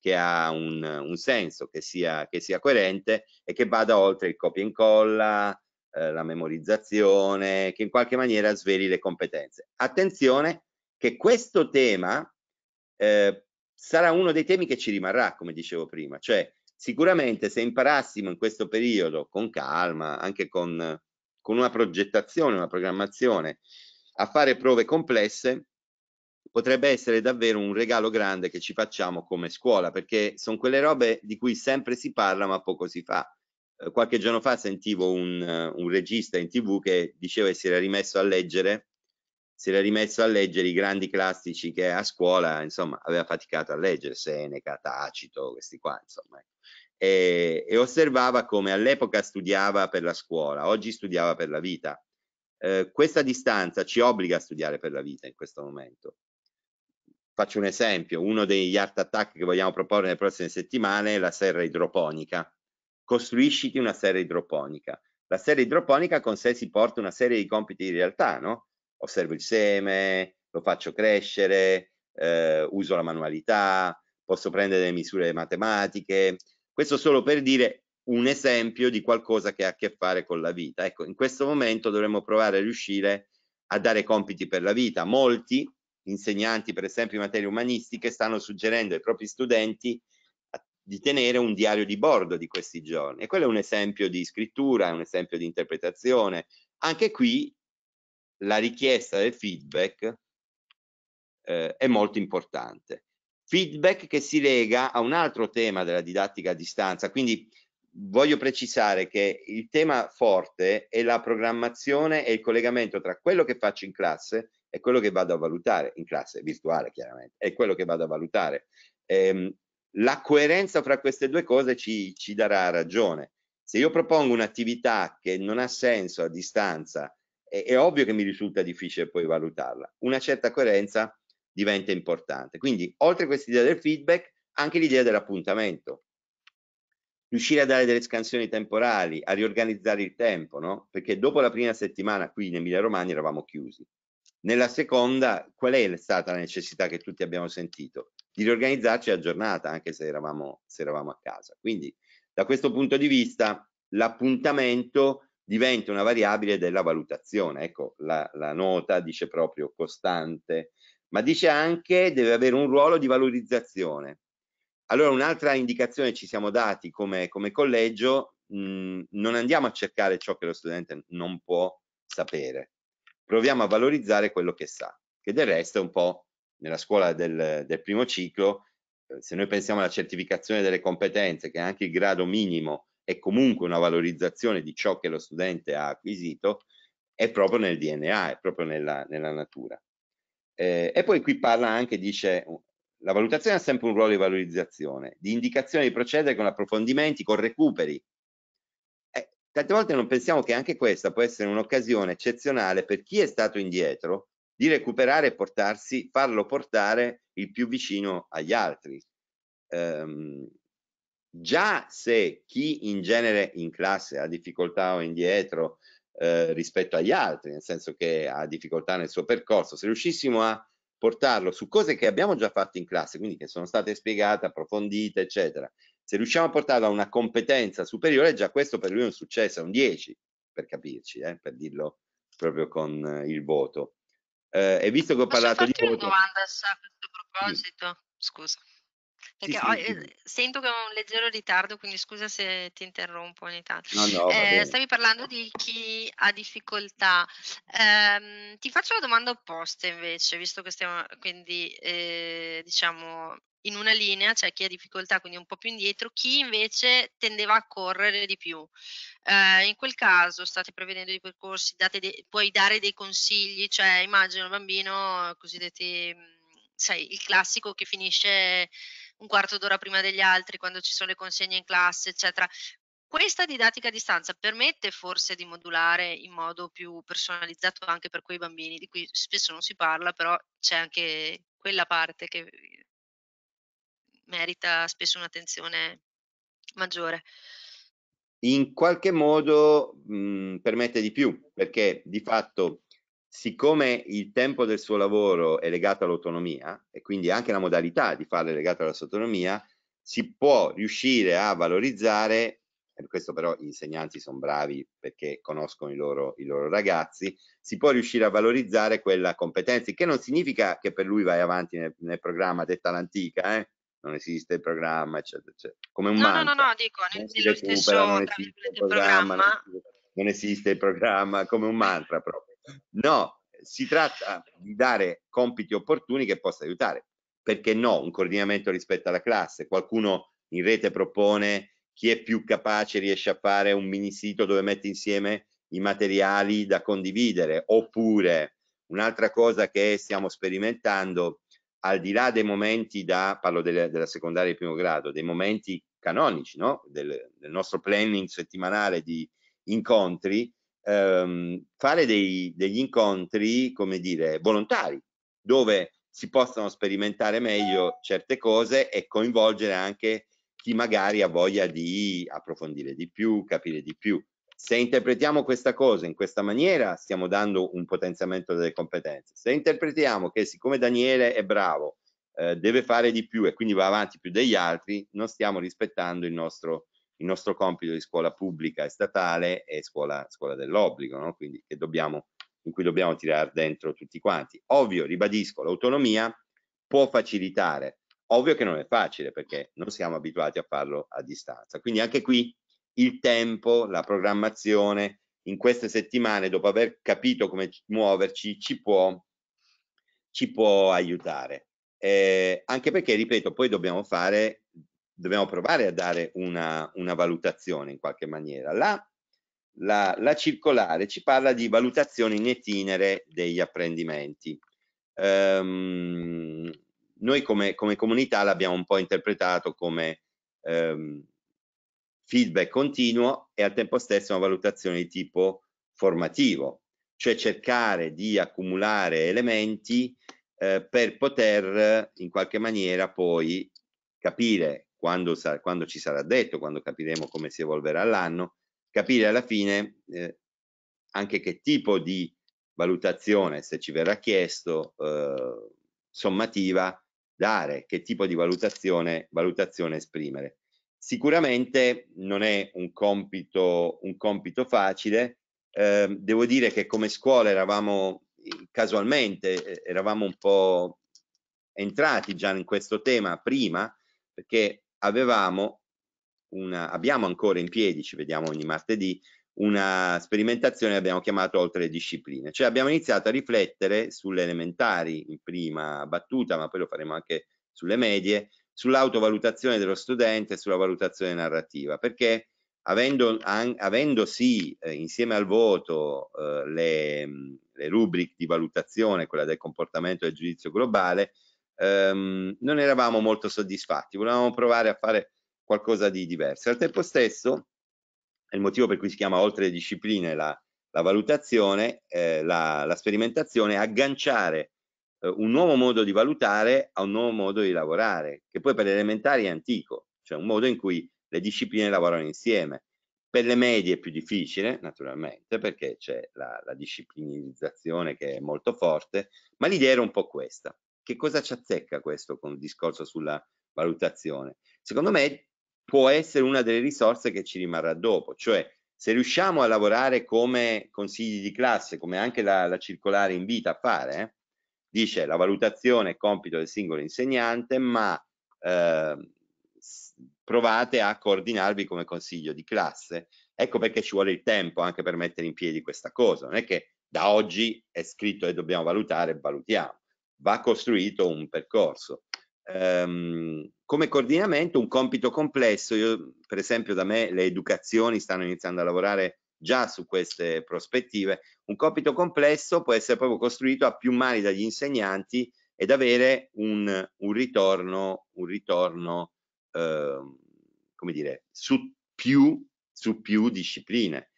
che ha un, un, senso, che sia, che sia, coerente e che vada oltre il copia e incolla, eh, la memorizzazione, che in qualche maniera sveli le competenze. Attenzione che questo tema eh, sarà uno dei temi che ci rimarrà, come dicevo prima, cioè Sicuramente se imparassimo in questo periodo con calma, anche con, con una progettazione, una programmazione, a fare prove complesse, potrebbe essere davvero un regalo grande che ci facciamo come scuola, perché sono quelle robe di cui sempre si parla ma poco si fa. Eh, qualche giorno fa sentivo un, un regista in tv che diceva che si era rimesso a leggere si era rimesso a leggere i grandi classici che a scuola, insomma, aveva faticato a leggere, Seneca, Tacito, questi qua, insomma. Ecco. E, e osservava come all'epoca studiava per la scuola, oggi studiava per la vita. Eh, questa distanza ci obbliga a studiare per la vita in questo momento. Faccio un esempio, uno degli art attack che vogliamo proporre nelle prossime settimane è la serra idroponica. Costruisciti una serra idroponica. La serra idroponica con sé si porta una serie di compiti di realtà, no? osservo il seme, lo faccio crescere, eh, uso la manualità, posso prendere delle misure matematiche. Questo solo per dire un esempio di qualcosa che ha a che fare con la vita. Ecco, in questo momento dovremmo provare a riuscire a dare compiti per la vita. Molti insegnanti, per esempio in materie umanistiche, stanno suggerendo ai propri studenti di tenere un diario di bordo di questi giorni. E quello è un esempio di scrittura, un esempio di interpretazione. Anche qui la richiesta del feedback eh, è molto importante. Feedback che si lega a un altro tema della didattica a distanza, quindi voglio precisare che il tema forte è la programmazione e il collegamento tra quello che faccio in classe e quello che vado a valutare, in classe virtuale chiaramente, è quello che vado a valutare. Ehm, la coerenza fra queste due cose ci, ci darà ragione. Se io propongo un'attività che non ha senso a distanza, è, è ovvio che mi risulta difficile poi valutarla. Una certa coerenza diventa importante. Quindi, oltre a questa idea del feedback, anche l'idea dell'appuntamento. Riuscire a dare delle scansioni temporali, a riorganizzare il tempo, no? Perché dopo la prima settimana qui in Emilia Romagna eravamo chiusi. Nella seconda, qual è stata la necessità che tutti abbiamo sentito? Di riorganizzarci a giornata, anche se eravamo, se eravamo a casa. Quindi, da questo punto di vista, l'appuntamento diventa una variabile della valutazione. Ecco, la, la, nota dice proprio costante, ma dice anche deve avere un ruolo di valorizzazione. Allora un'altra indicazione ci siamo dati come, come collegio, mh, mm, non andiamo a cercare ciò che lo studente non può sapere, proviamo a valorizzare quello che sa, che del resto è un po' nella scuola del, del primo ciclo, eh, se noi pensiamo alla certificazione delle competenze, che è anche il grado minimo è comunque una valorizzazione di ciò che lo studente ha acquisito è proprio nel DNA, è proprio nella, nella natura. Eh, e poi qui parla anche, dice, la valutazione ha sempre un ruolo di valorizzazione, di indicazione di procedere con approfondimenti, con recuperi. Eh, tante volte non pensiamo che anche questa può essere un'occasione eccezionale per chi è stato indietro di recuperare e portarsi, farlo portare il più vicino agli altri. Um, già se chi in genere in classe ha difficoltà o indietro eh, rispetto agli altri, nel senso che ha difficoltà nel suo percorso, se riuscissimo a portarlo su cose che abbiamo già fatto in classe, quindi che sono state spiegate, approfondite, eccetera, se riusciamo a portarlo a una competenza superiore, già questo per lui è un successo, è un 10, per capirci, eh, per dirlo proprio con eh, il voto. Eh, e visto che ho Posso parlato di voto... una domanda a questo proposito? Sì. Scusa. Perché sì, sì, sì. Eh, sento che ho un leggero ritardo, quindi scusa se ti interrompo ogni tanto. No, no, eh, stavi parlando di chi ha difficoltà. Eh, ti faccio la domanda opposta invece, visto che stiamo quindi eh, diciamo in una linea, c'è cioè chi ha difficoltà, quindi un po' più indietro, chi invece tendeva a correre di più. Eh, in quel caso state prevedendo dei percorsi, de- puoi dare dei consigli, cioè immagino il bambino, cosiddetti, mm, sai, il classico che finisce un quarto d'ora prima degli altri quando ci sono le consegne in classe, eccetera. Questa didattica a distanza permette forse di modulare in modo più personalizzato anche per quei bambini di cui spesso non si parla, però c'è anche quella parte che merita spesso un'attenzione maggiore. In qualche modo mh, mhmm, permette di più, perché di fatto siccome il tempo del suo lavoro è legato all'autonomia e quindi anche la modalità di farlo è legata alla sua autonomia, si può riuscire a valorizzare, per questo però gli insegnanti sono bravi perché conoscono i loro, i loro ragazzi, si può riuscire a valorizzare quella competenza, che non significa che per lui vai avanti nel, nel programma detta l'antica, eh? non esiste il programma, eccetera, eccetera. Come un no, mantra. No, no, no, dico, non nello stesso, non esiste il programma, programma. Non, non esiste il programma, come un mantra proprio No, si tratta di dare compiti opportuni che possa aiutare. Perché no, un coordinamento rispetto alla classe. Qualcuno in rete propone chi è più capace riesce a fare un mini sito dove mette insieme i materiali da condividere. Oppure un'altra cosa che stiamo sperimentando, al di là dei momenti da, parlo delle, della secondaria di primo grado, dei momenti canonici no? del, del nostro planning settimanale di incontri, ehm, fare dei, degli incontri, come dire, volontari, dove si possono sperimentare meglio certe cose e coinvolgere anche chi magari ha voglia di approfondire di più, capire di più. Se interpretiamo questa cosa in questa maniera, stiamo dando un potenziamento delle competenze. Se interpretiamo che siccome Daniele è bravo, eh, deve fare di più e quindi va avanti più degli altri, non stiamo rispettando il nostro il nostro compito di scuola pubblica e statale è scuola, scuola dell'obbligo, no? quindi dobbiamo, in cui dobbiamo tirare dentro tutti quanti. Ovvio, ribadisco, l'autonomia può facilitare, ovvio che non è facile perché non siamo abituati a farlo a distanza, quindi anche qui il tempo, la programmazione, in queste settimane, dopo aver capito come muoverci, ci può, ci può aiutare. Eh, anche perché, ripeto, poi dobbiamo fare dobbiamo provare a dare una, una valutazione in qualche maniera. La, la, la, circolare ci parla di valutazione in itinere degli apprendimenti. Ehm, noi come, come comunità l'abbiamo un po' interpretato come ehm, feedback continuo e al tempo stesso una valutazione di tipo formativo, cioè cercare di accumulare elementi eh, per poter in qualche maniera poi capire quando, quando ci sarà detto, quando capiremo come si evolverà l'anno, capire alla fine eh, anche che tipo di valutazione, se ci verrà chiesto, eh, sommativa, dare, che tipo di valutazione, valutazione esprimere. Sicuramente non è un compito, un compito facile, eh, devo dire che come scuola eravamo casualmente, eh, eravamo un po' entrati già in questo tema prima, perché avevamo una, abbiamo ancora in piedi, ci vediamo ogni martedì, una sperimentazione che abbiamo chiamato oltre le discipline, cioè abbiamo iniziato a riflettere sulle elementari in prima battuta, ma poi lo faremo anche sulle medie, sull'autovalutazione dello studente e sulla valutazione narrativa, perché avendo, an, avendo sì eh, insieme al voto eh, le, le rubriche di valutazione, quella del comportamento e del giudizio globale, ehm, non eravamo molto soddisfatti, volevamo provare a fare qualcosa di diverso. Al tempo stesso, è il motivo per cui si chiama oltre le discipline la, la valutazione, eh, la, la, sperimentazione, agganciare eh, un nuovo modo di valutare a un nuovo modo di lavorare, che poi per le elementari è antico, cioè un modo in cui le discipline lavorano insieme. Per le medie è più difficile, naturalmente, perché c'è la, la disciplinizzazione che è molto forte, ma l'idea era un po' questa che cosa ci azzecca questo con il discorso sulla valutazione? Secondo me può essere una delle risorse che ci rimarrà dopo, cioè se riusciamo a lavorare come consigli di classe, come anche la, la circolare invita a fare, eh, dice la valutazione è compito del singolo insegnante, ma eh, provate a coordinarvi come consiglio di classe. Ecco perché ci vuole il tempo anche per mettere in piedi questa cosa, non è che da oggi è scritto e dobbiamo valutare, valutiamo va costruito un percorso. Um, come coordinamento un compito complesso, io, per esempio da me le educazioni stanno iniziando a lavorare già su queste prospettive, un compito complesso può essere proprio costruito a più mani dagli insegnanti ed avere un, un ritorno, un ritorno eh, come dire, su più, su più discipline.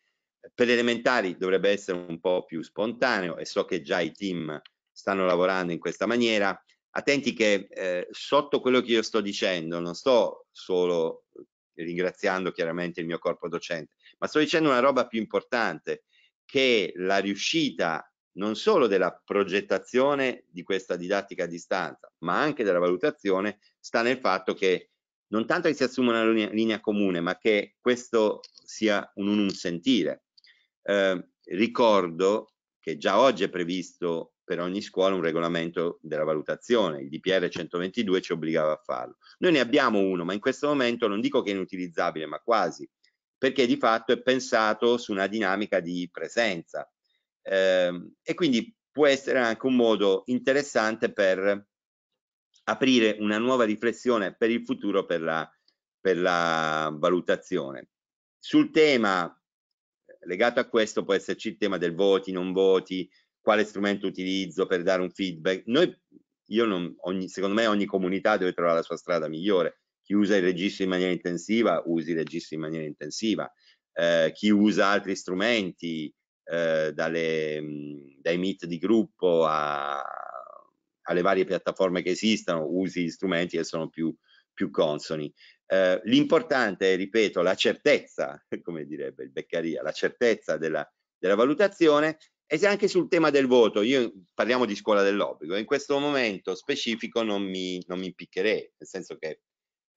Per elementari dovrebbe essere un po' più spontaneo e so che già i team stanno lavorando in questa maniera. Attenti che eh, sotto quello che io sto dicendo non sto solo eh, ringraziando chiaramente il mio corpo docente, ma sto dicendo una roba più importante, che la riuscita non solo della progettazione di questa didattica a distanza, ma anche della valutazione, sta nel fatto che non tanto che si assuma una linea, linea comune, ma che questo sia un, un sentire. Eh, ricordo che già oggi è previsto per ogni scuola un regolamento della valutazione, il DPR 122 ci obbligava a farlo. Noi ne abbiamo uno, ma in questo momento non dico che è inutilizzabile, ma quasi, perché di fatto è pensato su una dinamica di presenza eh, e quindi può essere anche un modo interessante per aprire una nuova riflessione per il futuro per la, per la valutazione. Sul tema legato a questo può esserci il tema del voti, non voti, quale strumento utilizzo per dare un feedback. Noi, io non, ogni, secondo me ogni comunità deve trovare la sua strada migliore. Chi usa il registro in maniera intensiva, usi il registro in maniera intensiva. Eh, chi usa altri strumenti, eh, dalle, mm, dai meet di gruppo a, alle varie piattaforme che esistono, usi strumenti che sono più, più consoni. Eh, l'importante è, ripeto, la certezza, come direbbe il Beccaria, la certezza della, della valutazione e se anche sul tema del voto, io parliamo di scuola dell'obbligo, in questo momento specifico non mi, non mi impiccherei, nel senso che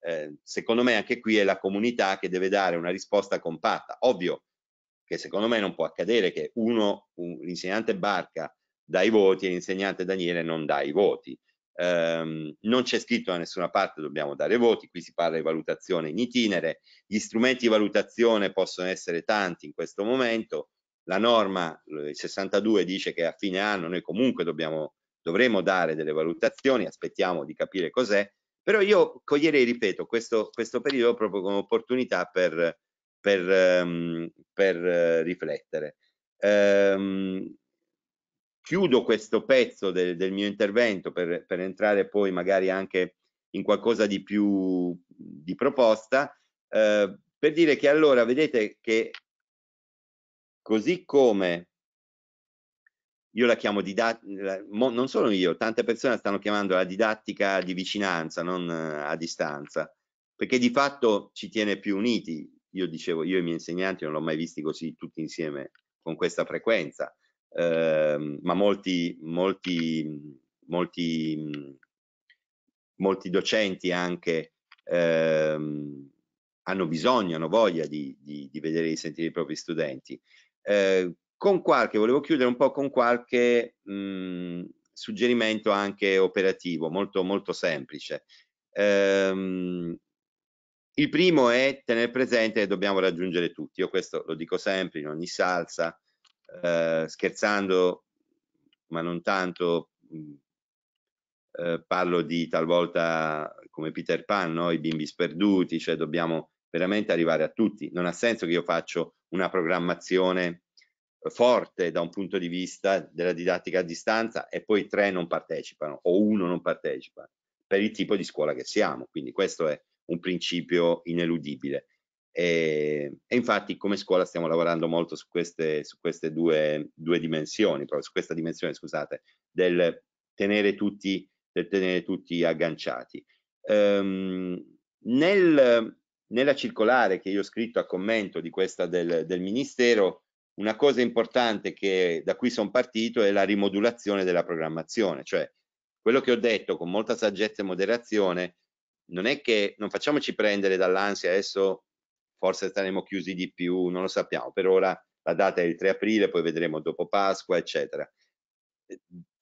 eh, secondo me anche qui è la comunità che deve dare una risposta compatta. Ovvio che secondo me non può accadere che uno, un, l'insegnante Barca dà i voti e l'insegnante Daniele non dà i voti. Um, non c'è scritto da nessuna parte dobbiamo dare voti, qui si parla di valutazione in itinere, gli strumenti di valutazione possono essere tanti in questo momento, la norma, il 62, dice che a fine anno noi comunque dobbiamo, dovremo dare delle valutazioni, aspettiamo di capire cos'è, però io coglierei, ripeto, questo, questo periodo proprio come opportunità per, per, um, per uh, riflettere. Um, chiudo questo pezzo del, del mio intervento per, per, entrare poi magari anche in qualcosa di più di proposta eh, per dire che allora vedete che Così come io la chiamo didattica, non solo io, tante persone stanno chiamando la didattica di vicinanza, non eh, a distanza, perché di fatto ci tiene più uniti. Io dicevo, io e i miei insegnanti non l'ho mai visti così tutti insieme con questa frequenza, eh, ma molti, molti, molti, molti docenti anche eh, hanno bisogno, hanno voglia di, di, di vedere e sentire i propri studenti Ehm, con qualche, volevo chiudere un po' con qualche mh, mhmm, suggerimento anche operativo, molto, molto semplice. Ehm, il primo è tenere presente che dobbiamo raggiungere tutti, io questo lo dico sempre in ogni salsa, eh, scherzando ma non tanto, eh, parlo di talvolta come Peter Pan, no? i bimbi sperduti, cioè dobbiamo veramente arrivare a tutti, non ha senso che io faccio una programmazione eh, forte da un punto di vista della didattica a distanza e poi tre non partecipano o uno non partecipa per il tipo di scuola che siamo. Quindi questo è un principio ineludibile. E, ehm, e infatti come scuola stiamo lavorando molto su queste, su queste due, due dimensioni, proprio su questa dimensione, scusate, del tenere tutti, del tenere tutti agganciati. Um, nel, nella circolare che io ho scritto a commento di questa del, del Ministero, una cosa importante che, da cui sono partito è la rimodulazione della programmazione, cioè quello che ho detto con molta saggezza e moderazione non è che non facciamoci prendere dall'ansia adesso forse staremo chiusi di più, non lo sappiamo, per ora la data è il 3 aprile, poi vedremo dopo Pasqua, eccetera.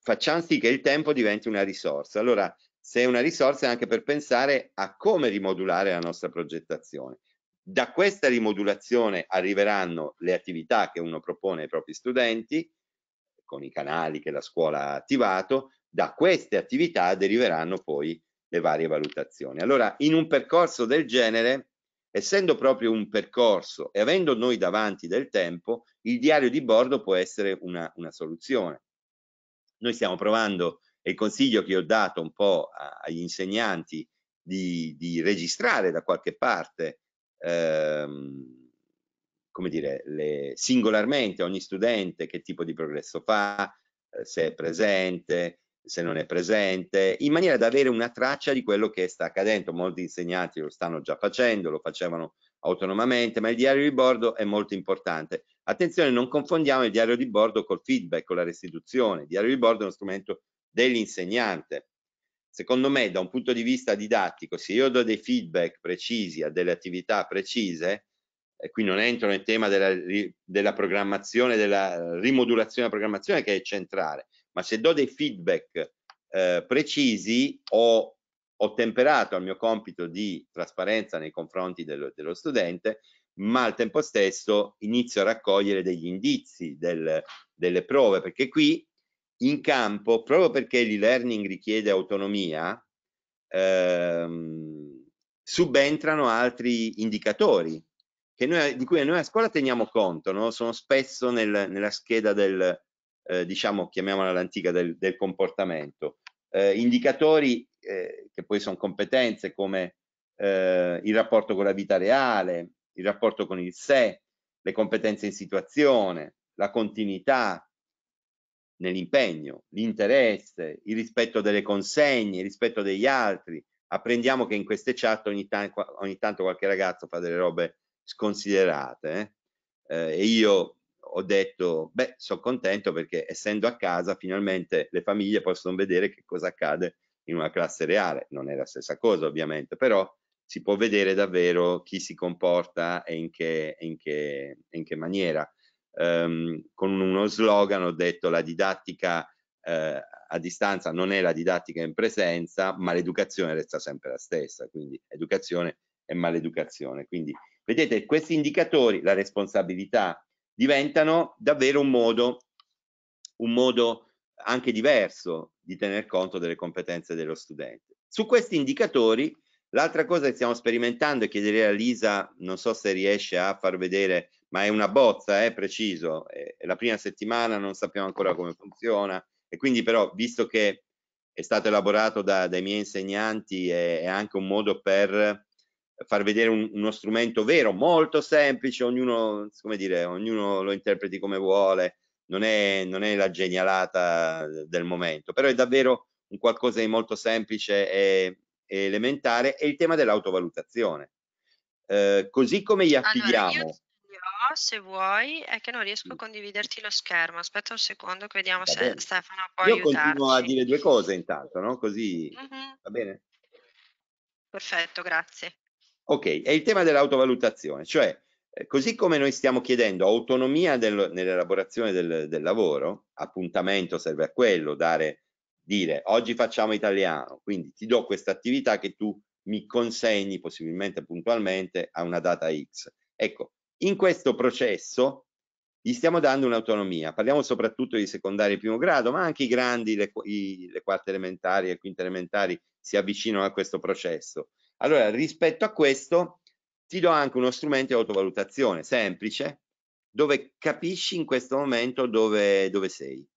Facciamo sì che il tempo diventi una risorsa. Allora, se è una risorsa anche per pensare a come rimodulare la nostra progettazione. Da questa rimodulazione arriveranno le attività che uno propone ai propri studenti, con i canali che la scuola ha attivato, da queste attività deriveranno poi le varie valutazioni. Allora, in un percorso del genere, essendo proprio un percorso e avendo noi davanti del tempo, il diario di bordo può essere una, una soluzione. Noi stiamo provando e il consiglio che ho dato un po' agli insegnanti di, di registrare da qualche parte ehm, come dire le, singolarmente ogni studente che tipo di progresso fa eh, se è presente se non è presente in maniera da avere una traccia di quello che sta accadendo molti insegnanti lo stanno già facendo lo facevano autonomamente ma il diario di bordo è molto importante attenzione non confondiamo il diario di bordo col feedback con la restituzione il diario di bordo è uno strumento dell'insegnante. Secondo me, da un punto di vista didattico, se io do dei feedback precisi a delle attività precise, e qui non entro nel tema della, della programmazione, della rimodulazione della programmazione che è centrale, ma se do dei feedback eh, precisi ho, ho temperato al mio compito di trasparenza nei confronti dello, dello studente, ma al tempo stesso inizio a raccogliere degli indizi, del, delle prove, perché qui in campo, proprio perché l'e-learning richiede autonomia, ehm, subentrano altri indicatori noi, di cui noi a scuola teniamo conto, no? sono spesso nel, nella scheda del, eh, diciamo, chiamiamola l'antica, del, del, comportamento. Eh, indicatori eh, che poi sono competenze come eh, il rapporto con la vita reale, il rapporto con il sé, le competenze in situazione, la continuità, nell'impegno, l'interesse, il rispetto delle consegne, il rispetto degli altri. Apprendiamo che in queste chat ogni, ogni tanto qualche ragazzo fa delle robe sconsiderate eh? Eh, e io ho detto, beh, sono contento perché essendo a casa finalmente le famiglie possono vedere che cosa accade in una classe reale. Non è la stessa cosa ovviamente, però si può vedere davvero chi si comporta e in che, in che, in che maniera ehm, con uno slogan ho detto la didattica eh, a distanza non è la didattica in presenza, ma l'educazione resta sempre la stessa, quindi educazione e maleducazione. Quindi vedete questi indicatori, la responsabilità, diventano davvero un modo, un modo anche diverso di tener conto delle competenze dello studente. Su questi indicatori L'altra cosa che stiamo sperimentando e chiederei a Lisa, non so se riesce a far vedere, ma è una bozza, è eh, preciso, è la prima settimana non sappiamo ancora come funziona e quindi però visto che è stato elaborato da, dai miei insegnanti è, è, anche un modo per far vedere un, uno strumento vero, molto semplice, ognuno, come dire, ognuno lo interpreti come vuole, non è, non è la genialata del momento, però è davvero un qualcosa di molto semplice e elementare è il tema dell'autovalutazione. Eh, così come gli affidiamo... Allora, io se vuoi, è che non riesco a condividerti lo schermo. Aspetta un secondo che vediamo se Stefano può Io aiutarci. continuo a dire due cose intanto, no? Così mm -hmm. va bene? Perfetto, grazie. Ok, è il tema dell'autovalutazione, cioè eh, così come noi stiamo chiedendo autonomia nell'elaborazione del, del, lavoro, appuntamento serve a quello, dare dire oggi facciamo italiano, quindi ti do questa attività che tu mi consegni possibilmente puntualmente a una data X. Ecco, in questo processo gli stiamo dando un'autonomia, parliamo soprattutto di secondario e primo grado, ma anche i grandi, le, i, le quarte elementari e quinte elementari si avvicinano a questo processo. Allora, rispetto a questo, ti do anche uno strumento di autovalutazione semplice, dove capisci in questo momento dove, dove sei.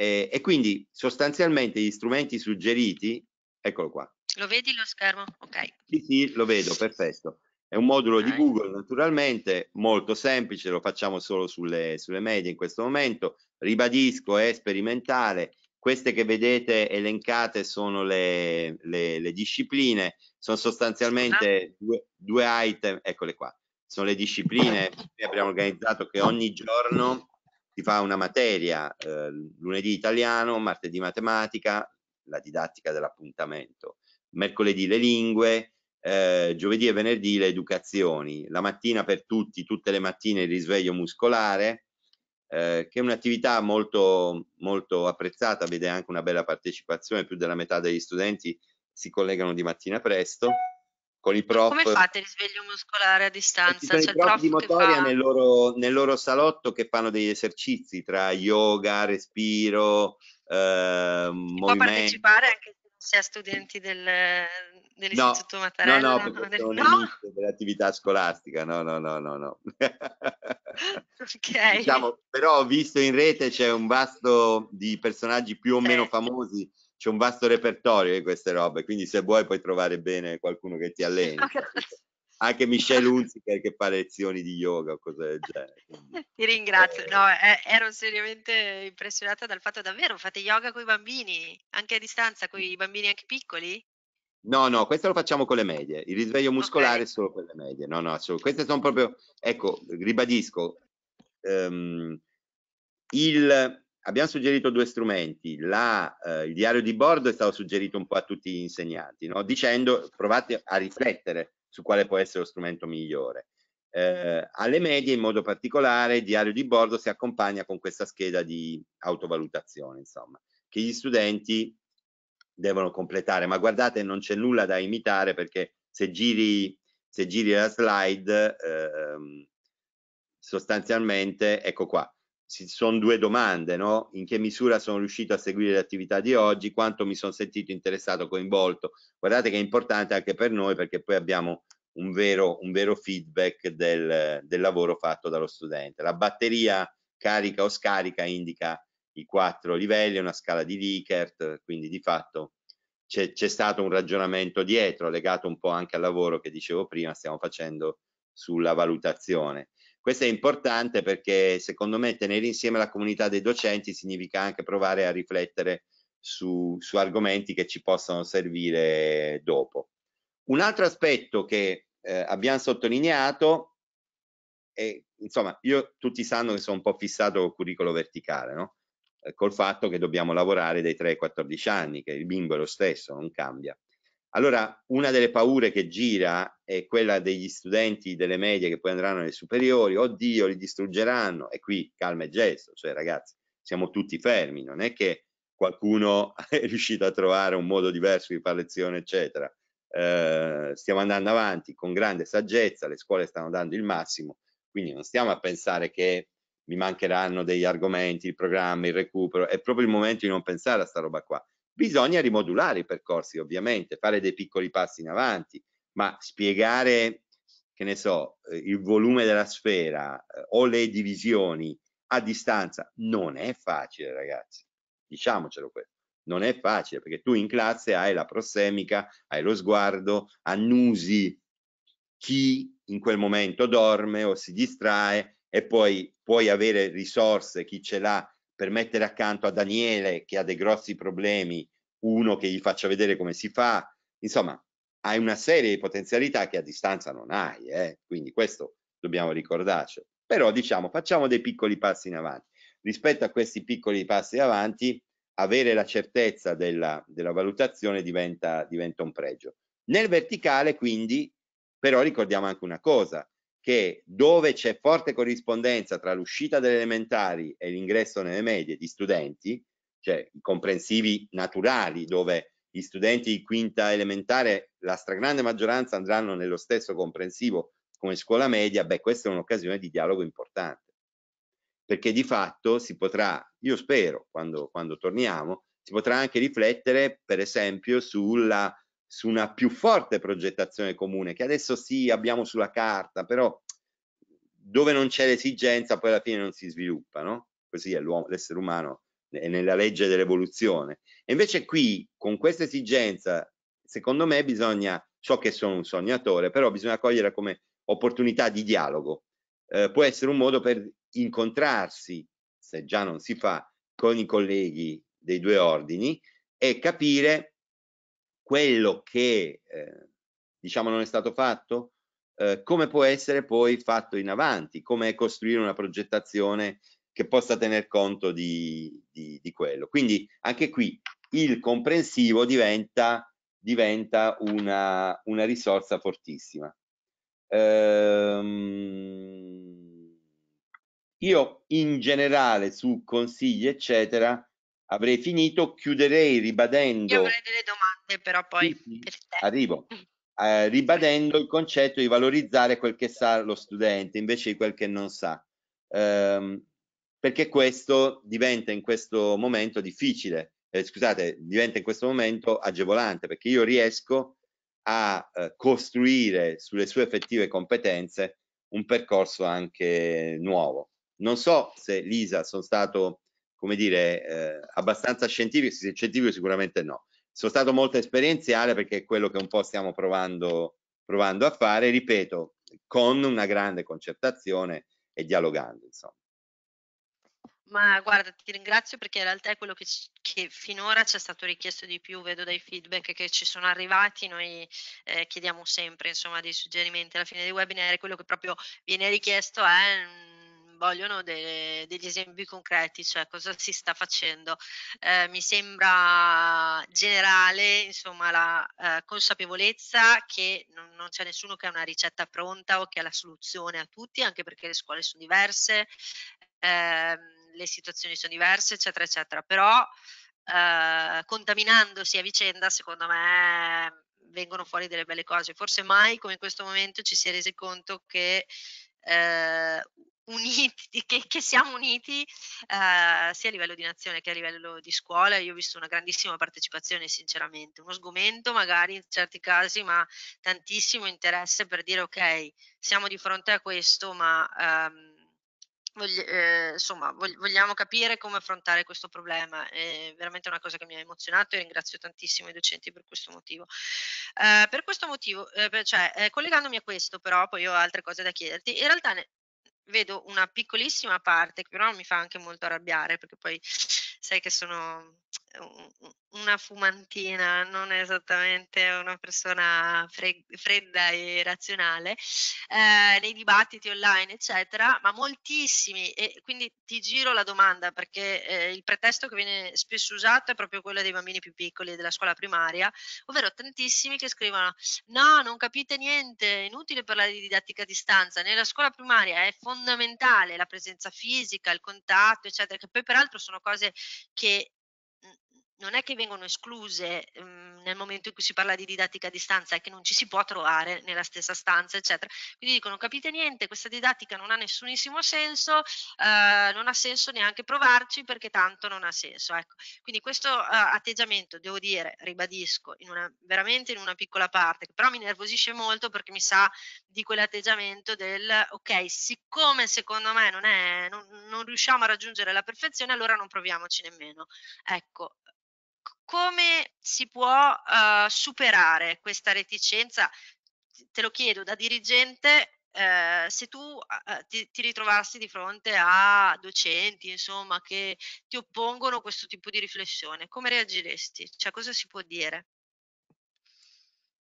E, ehm, e quindi sostanzialmente gli strumenti suggeriti, eccolo qua. Lo vedi lo schermo? Ok. Sì, sì, lo vedo, perfetto. È un modulo okay. di Google naturalmente, molto semplice, lo facciamo solo sulle, sulle medie in questo momento. Ribadisco, è sperimentale. Queste che vedete elencate sono le, le, le discipline, sono sostanzialmente due, due item, eccole qua, sono le discipline che abbiamo organizzato che ogni giorno si fa una materia eh, lunedì italiano, martedì matematica, la didattica dell'appuntamento, mercoledì le lingue, eh, giovedì e venerdì le educazioni, la mattina per tutti, tutte le mattine il risveglio muscolare, eh, che è un'attività molto, molto apprezzata, vede anche una bella partecipazione, più della metà degli studenti si collegano di mattina presto con i prof. Come fate il risveglio muscolare a distanza? C'è cioè, i prof, prof di motoria fa... nel, loro, nel, loro, salotto che fanno degli esercizi tra yoga, respiro, eh, si movimento. Può partecipare anche sia studenti del, dell'Istituto no, Mattarella? No, no, del... no? dell'attività scolastica, no, no, no, no. no. ok. Diciamo, però visto in rete c'è un vasto di personaggi più o meno famosi, c'è un vasto repertorio di queste robe, quindi se vuoi puoi trovare bene qualcuno che ti alleni anche Michelle Hunziker che fa lezioni di yoga o cose del genere. Ti ringrazio, eh. no, eh, ero seriamente impressionata dal fatto davvero fate yoga con i bambini, anche a distanza, con i mm. bambini anche piccoli? No, no, questo lo facciamo con le medie, il risveglio muscolare okay. è solo con le medie, no, no, solo, queste sono proprio, ecco, ribadisco, um, il, abbiamo suggerito due strumenti, la, eh, il diario di bordo è stato suggerito un po' a tutti gli insegnanti, no? dicendo provate a riflettere su quale può essere lo strumento migliore. Eh, alle medie in modo particolare il diario di bordo si accompagna con questa scheda di autovalutazione insomma che gli studenti devono completare ma guardate non c'è nulla da imitare perché se giri, se giri la slide eh, sostanzialmente ecco qua ci sono due domande, no? In che misura sono riuscito a seguire le attività di oggi, quanto mi sono sentito interessato, coinvolto. Guardate che è importante anche per noi perché poi abbiamo un vero, un vero feedback del, del, lavoro fatto dallo studente. La batteria carica o scarica indica i quattro livelli, una scala di Likert, quindi di fatto c'è stato un ragionamento dietro legato un po' anche al lavoro che dicevo prima stiamo facendo sulla valutazione questo è importante perché secondo me tenere insieme la comunità dei docenti significa anche provare a riflettere su, su argomenti che ci possano servire dopo. Un altro aspetto che eh, abbiamo sottolineato è, insomma, io tutti sanno che sono un po' fissato col curriculum verticale, no? Eh, col fatto che dobbiamo lavorare dai 3 ai 14 anni, che il bimbo è lo stesso, non cambia. Allora, una delle paure che gira è quella degli studenti delle medie che poi andranno alle superiori, oddio, li distruggeranno, e qui calma e gesto, cioè ragazzi, siamo tutti fermi, non è che qualcuno è riuscito a trovare un modo diverso di fare lezione, eccetera. Eh, stiamo andando avanti con grande saggezza, le scuole stanno dando il massimo, quindi non stiamo a pensare che mi mancheranno degli argomenti, il programma, il recupero, è proprio il momento di non pensare a sta roba qua, bisogna rimodulare i percorsi ovviamente, fare dei piccoli passi in avanti, ma spiegare, che ne so, eh, il volume della sfera eh, o le divisioni a distanza non è facile ragazzi, diciamocelo questo. Non è facile perché tu in classe hai la prossemica, hai lo sguardo, annusi chi in quel momento dorme o si distrae e poi puoi avere risorse, chi ce l'ha per mettere accanto a Daniele che ha dei grossi problemi uno che gli faccia vedere come si fa insomma hai una serie di potenzialità che a distanza non hai eh? quindi questo dobbiamo ricordarci però diciamo facciamo dei piccoli passi in avanti rispetto a questi piccoli passi in avanti avere la certezza della, della valutazione diventa, diventa un pregio nel verticale quindi però ricordiamo anche una cosa che dove c'è forte corrispondenza tra l'uscita delle elementari e l'ingresso nelle medie di studenti, cioè i comprensivi naturali dove gli studenti di quinta elementare, la stragrande maggioranza andranno nello stesso comprensivo come scuola media, beh questa è un'occasione di dialogo importante, perché di fatto si potrà, io spero, quando, quando torniamo, si potrà anche riflettere per esempio sulla su una più forte progettazione comune che adesso sì abbiamo sulla carta però dove non c'è l'esigenza poi alla fine non si sviluppa no? così è l'uomo, l'essere umano è nella legge dell'evoluzione e invece qui con questa esigenza secondo me bisogna so che sono un sognatore però bisogna cogliere come opportunità di dialogo eh, può essere un modo per incontrarsi se già non si fa con i colleghi dei due ordini e capire quello che eh, diciamo non è stato fatto, eh, come può essere poi fatto in avanti, come costruire una progettazione che possa tener conto di, di, di quello. Quindi anche qui il comprensivo diventa, diventa una, una, risorsa fortissima. Ehm, io in generale su consigli eccetera avrei finito, chiuderei ribadendo... Io avrei delle domande però poi sì, sì, Arrivo. Mm. Eh, ribadendo il concetto di valorizzare quel che sa lo studente invece di quel che non sa. Eh, perché questo diventa in questo momento difficile, eh, scusate, diventa in questo momento agevolante, perché io riesco a eh, costruire sulle sue effettive competenze un percorso anche nuovo. Non so se Lisa sono stato come dire, eh, abbastanza scientifico, scientifico sicuramente no. Sono stato molto esperienziale perché è quello che un po' stiamo provando, provando a fare, ripeto, con una grande concertazione e dialogando, insomma. Ma guarda, ti ringrazio perché in realtà è quello che, che finora ci è stato richiesto di più, vedo dai feedback che ci sono arrivati, noi eh, chiediamo sempre insomma, dei suggerimenti alla fine dei webinar e quello che proprio viene richiesto è mm, vogliono de- degli esempi concreti, cioè cosa si sta facendo. Eh, mi sembra generale insomma, la eh, consapevolezza che non, non, c'è nessuno che ha una ricetta pronta o che ha la soluzione a tutti, anche perché le scuole sono diverse, ehm, le situazioni sono diverse, eccetera, eccetera. Però eh, contaminandosi a vicenda, secondo me vengono fuori delle belle cose. Forse mai come in questo momento ci si è resi conto che eh, uniti, che, che siamo uniti eh, sia a livello di nazione che a livello di scuola. Io ho visto una grandissima partecipazione, sinceramente, uno sgomento magari in certi casi, ma tantissimo interesse per dire ok, siamo di fronte a questo, ma... Ehm, Vogli, eh, insomma, vog- vogliamo capire come affrontare questo problema. È veramente una cosa che mi ha emozionato e ringrazio tantissimo i docenti per questo motivo. Eh, per questo motivo, eh, per, cioè, eh, collegandomi a questo, però, poi ho altre cose da chiederti. In realtà, ne- vedo una piccolissima parte, che però mi fa anche molto arrabbiare, perché poi sai che sono una fumantina, non è esattamente una persona fredda e razionale, eh, nei dibattiti online, eccetera, ma moltissimi, e quindi ti giro la domanda perché eh, il pretesto che viene spesso usato è proprio quello dei bambini più piccoli della scuola primaria, ovvero tantissimi che scrivono no, non capite niente, è inutile parlare di didattica a distanza, nella scuola primaria è fondamentale la presenza fisica, il contatto, eccetera, che poi peraltro sono cose che non è che vengono escluse mh, mhmm, nel momento in cui si parla di didattica a distanza, è che non ci si può trovare nella stessa stanza, eccetera. Quindi dicono, capite niente, questa didattica non ha nessunissimo senso, eh, non ha senso neanche provarci perché tanto non ha senso. Ecco. Quindi questo eh, atteggiamento, devo dire, ribadisco, in una, veramente in una piccola parte, che però mi nervosisce molto perché mi sa di quell'atteggiamento del, ok, siccome secondo me non, è, non, non riusciamo a raggiungere la perfezione, allora non proviamoci nemmeno. Ecco, come si può uh, superare questa reticenza? Te lo chiedo da dirigente, eh, se tu eh, ti, ti, ritrovassi di fronte a docenti, insomma, che ti oppongono a questo tipo di riflessione, come reagiresti? Cioè, cosa si può dire?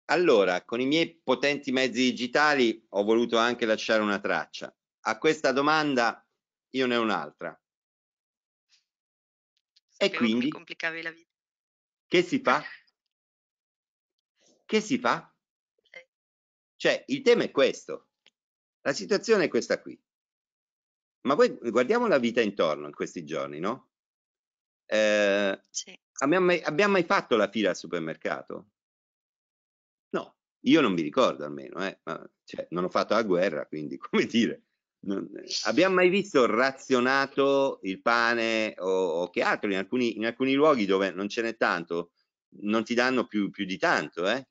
Allora, con i miei potenti mezzi digitali ho voluto anche lasciare una traccia. A questa domanda io ne ho un'altra. e quindi complicavi la vita. Che si fa? Che si fa? Cioè, il tema è questo. La situazione è questa qui. Ma poi guardiamo la vita intorno in questi giorni, no? Eh, sì. abbiamo, mai, abbiamo, mai, fatto la fila al supermercato? No, io non mi ricordo almeno, eh? Ma, cioè, non ho fatto la guerra, quindi come dire abbiamo mai visto razionato il pane o, o che altro in alcuni, in alcuni, luoghi dove non ce n'è tanto non ti danno più, più di tanto eh?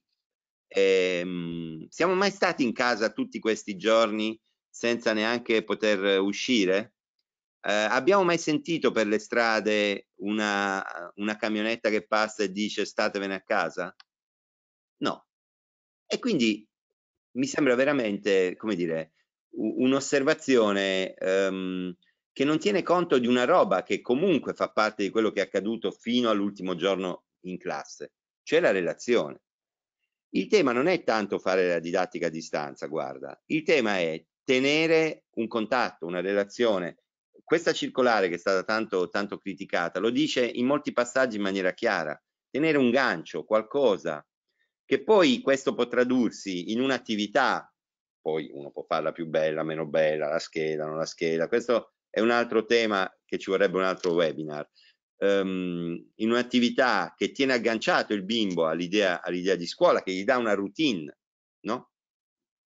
e, ehm, siamo mai stati in casa tutti questi giorni senza neanche poter uscire eh, abbiamo mai sentito per le strade una, una camionetta che passa e dice statevene a casa no e quindi mi sembra veramente come dire un'osservazione um, che non tiene conto di una roba che comunque fa parte di quello che è accaduto fino all'ultimo giorno in classe, cioè la relazione. Il tema non è tanto fare la didattica a distanza, guarda, il tema è tenere un contatto, una relazione. Questa circolare che è stata tanto, tanto criticata lo dice in molti passaggi in maniera chiara, tenere un gancio, qualcosa, che poi questo può tradursi in un'attività poi uno può farla più bella, meno bella, la scheda, non la scheda, questo è un altro tema che ci vorrebbe un altro webinar. Um, in un'attività che tiene agganciato il bimbo all'idea all di scuola, che gli dà una routine, no?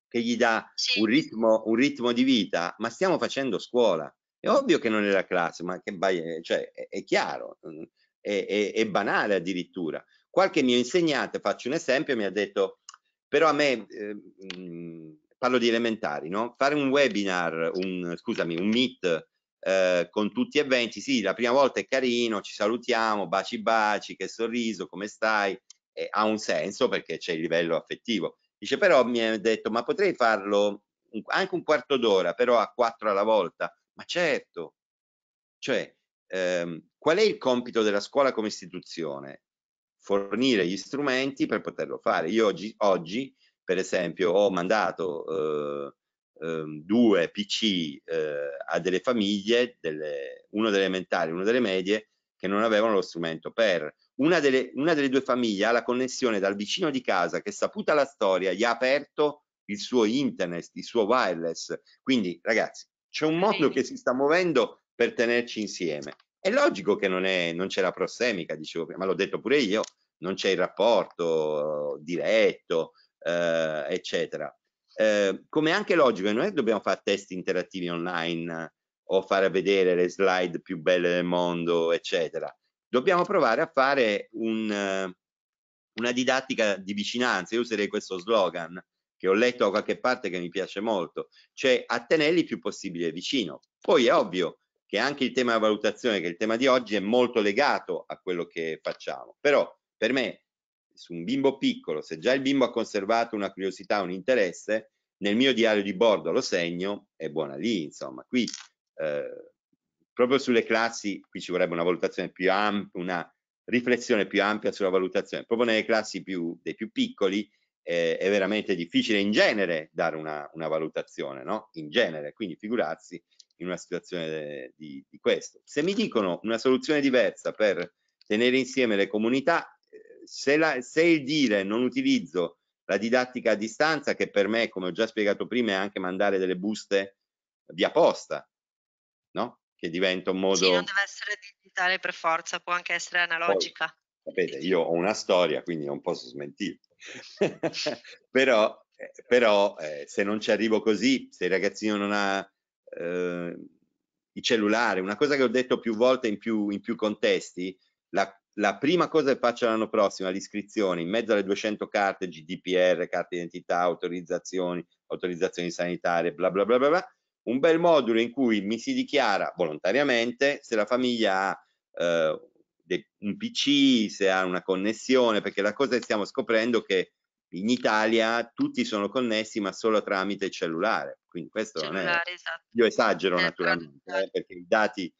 che gli dà sì. un, ritmo, un ritmo di vita, ma stiamo facendo scuola. È ovvio che non è la classe, ma che eh, cioè, è, è chiaro, mm, è, è, è, banale addirittura. Qualche mio insegnante, faccio un esempio, mi ha detto, però a me eh, mh, mm, parlo di elementari, no? Fare un webinar, un, scusami, un meet eh, con tutti e 20, sì, la prima volta è carino, ci salutiamo, baci baci, che sorriso, come stai? Eh, ha un senso perché c'è il livello affettivo. Dice però mi ha detto ma potrei farlo anche un quarto d'ora, però a quattro alla volta. Ma certo, cioè ehm, qual è il compito della scuola come istituzione? Fornire gli strumenti per poterlo fare. Io oggi, oggi per esempio ho mandato eh, ehm, eh, due PC a delle famiglie, delle, uno delle elementari e uno delle medie, che non avevano lo strumento per. Una delle, una delle due famiglie ha la connessione dal vicino di casa che saputa la storia, gli ha aperto il suo internet, il suo wireless. Quindi ragazzi, c'è un mondo che si sta muovendo per tenerci insieme. È logico che non, è, non c'è la prossemica, dicevo prima, ma l'ho detto pure io, non c'è il rapporto eh, diretto, eh, eccetera. Eh, come anche logico, noi dobbiamo fare test interattivi online o fare vedere le slide più belle del mondo, eccetera. Dobbiamo provare a fare un, una didattica di vicinanza. Io userei questo slogan che ho letto da qualche parte che mi piace molto, cioè a tenerli più possibile vicino. Poi è ovvio che anche il tema della valutazione, che è il tema di oggi, è molto legato a quello che facciamo. Però per me su un bimbo piccolo, se già il bimbo ha conservato una curiosità, un interesse, nel mio diario di bordo lo segno, è buona lì, insomma. Qui, eh, proprio sulle classi, qui ci vorrebbe una valutazione più ampia, una riflessione più ampia sulla valutazione. Proprio nelle classi più, dei più piccoli eh, è veramente difficile in genere dare una, una, valutazione, no? In genere, quindi figurarsi in una situazione eh, di, di questo. Se mi dicono una soluzione diversa per tenere insieme le comunità, se, la, se il dire non utilizzo la didattica a distanza, che per me, come ho già spiegato prima, è anche mandare delle buste via posta, no? Che diventa un modo... Sì, non deve essere digitale per forza, può anche essere analogica. Poi, sapete, io ho una storia, quindi non posso smentire. però eh, però eh, se non ci arrivo così, se il ragazzino non ha eh, il cellulare, una cosa che ho detto più volte in più, in più contesti, la, la prima cosa che faccio l'anno prossimo è l'iscrizione in mezzo alle 200 carte GDPR, carte identità, autorizzazioni, autorizzazioni sanitarie, bla bla bla bla, bla un bel modulo in cui mi si dichiara volontariamente se la famiglia ha eh, un PC, se ha una connessione, perché la cosa che stiamo scoprendo è che in Italia tutti sono connessi ma solo tramite cellulare, quindi questo cellulare, non è... Esatto. Io esagero eh, naturalmente, eh, esatto. perché i dati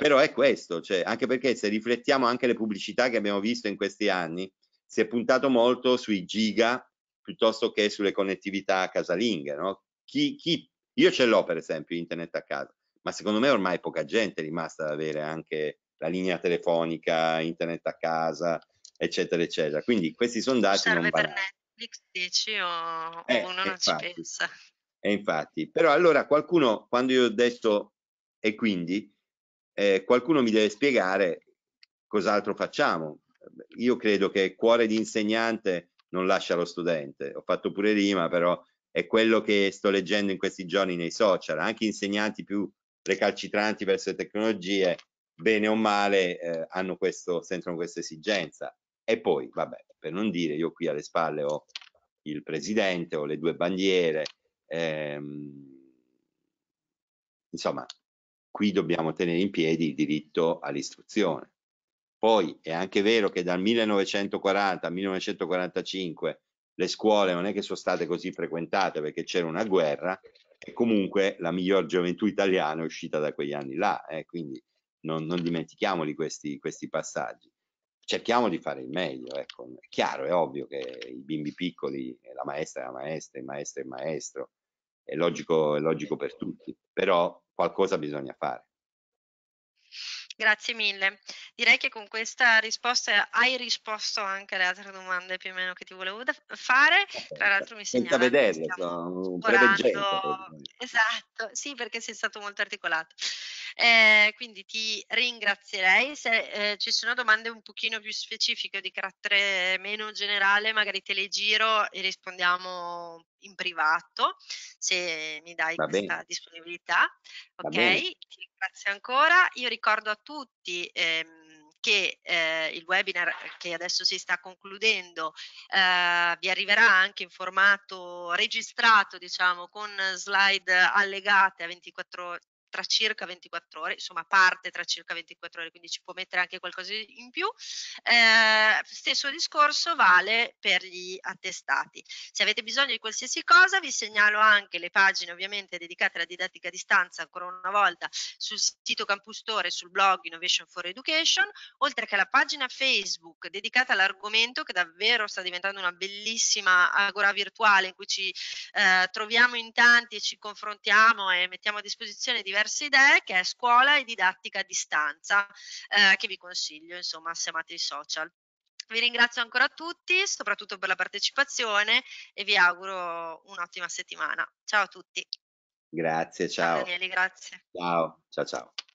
però è questo, cioè, anche perché se riflettiamo anche le pubblicità che abbiamo visto in questi anni, si è puntato molto sui giga piuttosto che sulle connettività casalinghe. No? Chi, chi, io ce l'ho per esempio internet a casa, ma secondo me ormai poca gente è rimasta ad avere anche la linea telefonica, internet a casa, eccetera, eccetera. Quindi questi sondaggi Serve non vanno. Netflix dici o, eh, uno non infatti, ci pensa. E infatti, però allora qualcuno, quando io ho detto e quindi, eh, qualcuno mi deve spiegare cos'altro facciamo. Io credo che cuore di insegnante non lascia lo studente, ho fatto pure rima, però è quello che sto leggendo in questi giorni nei social, anche insegnanti più recalcitranti verso le tecnologie, bene o male, eh, hanno questo, sentono questa esigenza. E poi, vabbè, per non dire, io qui alle spalle ho il presidente, ho le due bandiere, ehm, insomma, qui dobbiamo tenere in piedi il diritto all'istruzione. Poi è anche vero che dal 1940 al 1945 le scuole non è che sono state così frequentate perché c'era una guerra e comunque la miglior gioventù italiana è uscita da quegli anni là, eh, quindi non, non dimentichiamo questi, questi, passaggi. Cerchiamo di fare il meglio, ecco. è chiaro, è ovvio che i bimbi piccoli, la maestra è la maestra, il maestro è il maestro, è logico, è logico per tutti, però qualcosa bisogna fare. Grazie mille. Direi che con questa risposta hai risposto anche alle altre domande più o meno che ti volevo fare. Tra l'altro mi segnala vederle, stiamo orando... Esatto, sì, perché sei stato molto articolato. Eh, quindi ti ringrazierei. Se eh, ci sono domande un pochino più specifiche di carattere meno generale, magari te le giro e rispondiamo in privato se mi dai Va questa bene. disponibilità. Ok, ti ringrazio ancora. Io ricordo a tutti ehm, che eh, il webinar che adesso si sta concludendo eh, vi arriverà anche in formato registrato, diciamo, con slide allegate a 24 tra circa 24 ore, insomma parte tra circa 24 ore, quindi ci può mettere anche qualcosa in più. Eh, stesso discorso vale per gli attestati. Se avete bisogno di qualsiasi cosa vi segnalo anche le pagine ovviamente dedicate alla didattica a distanza, ancora una volta sul sito Campus Store, sul blog Innovation for Education, oltre che alla pagina Facebook dedicata all'argomento che davvero sta diventando una bellissima agora virtuale in cui ci eh, troviamo in tanti e ci confrontiamo e mettiamo a disposizione diversi diverse idee che è scuola e didattica a distanza, eh, che vi consiglio insomma assieme a i social. Vi ringrazio ancora a tutti, soprattutto per la partecipazione e vi auguro un'ottima settimana. Ciao a tutti. Grazie, ciao. ciao Danieli, grazie. Ciao, ciao, ciao.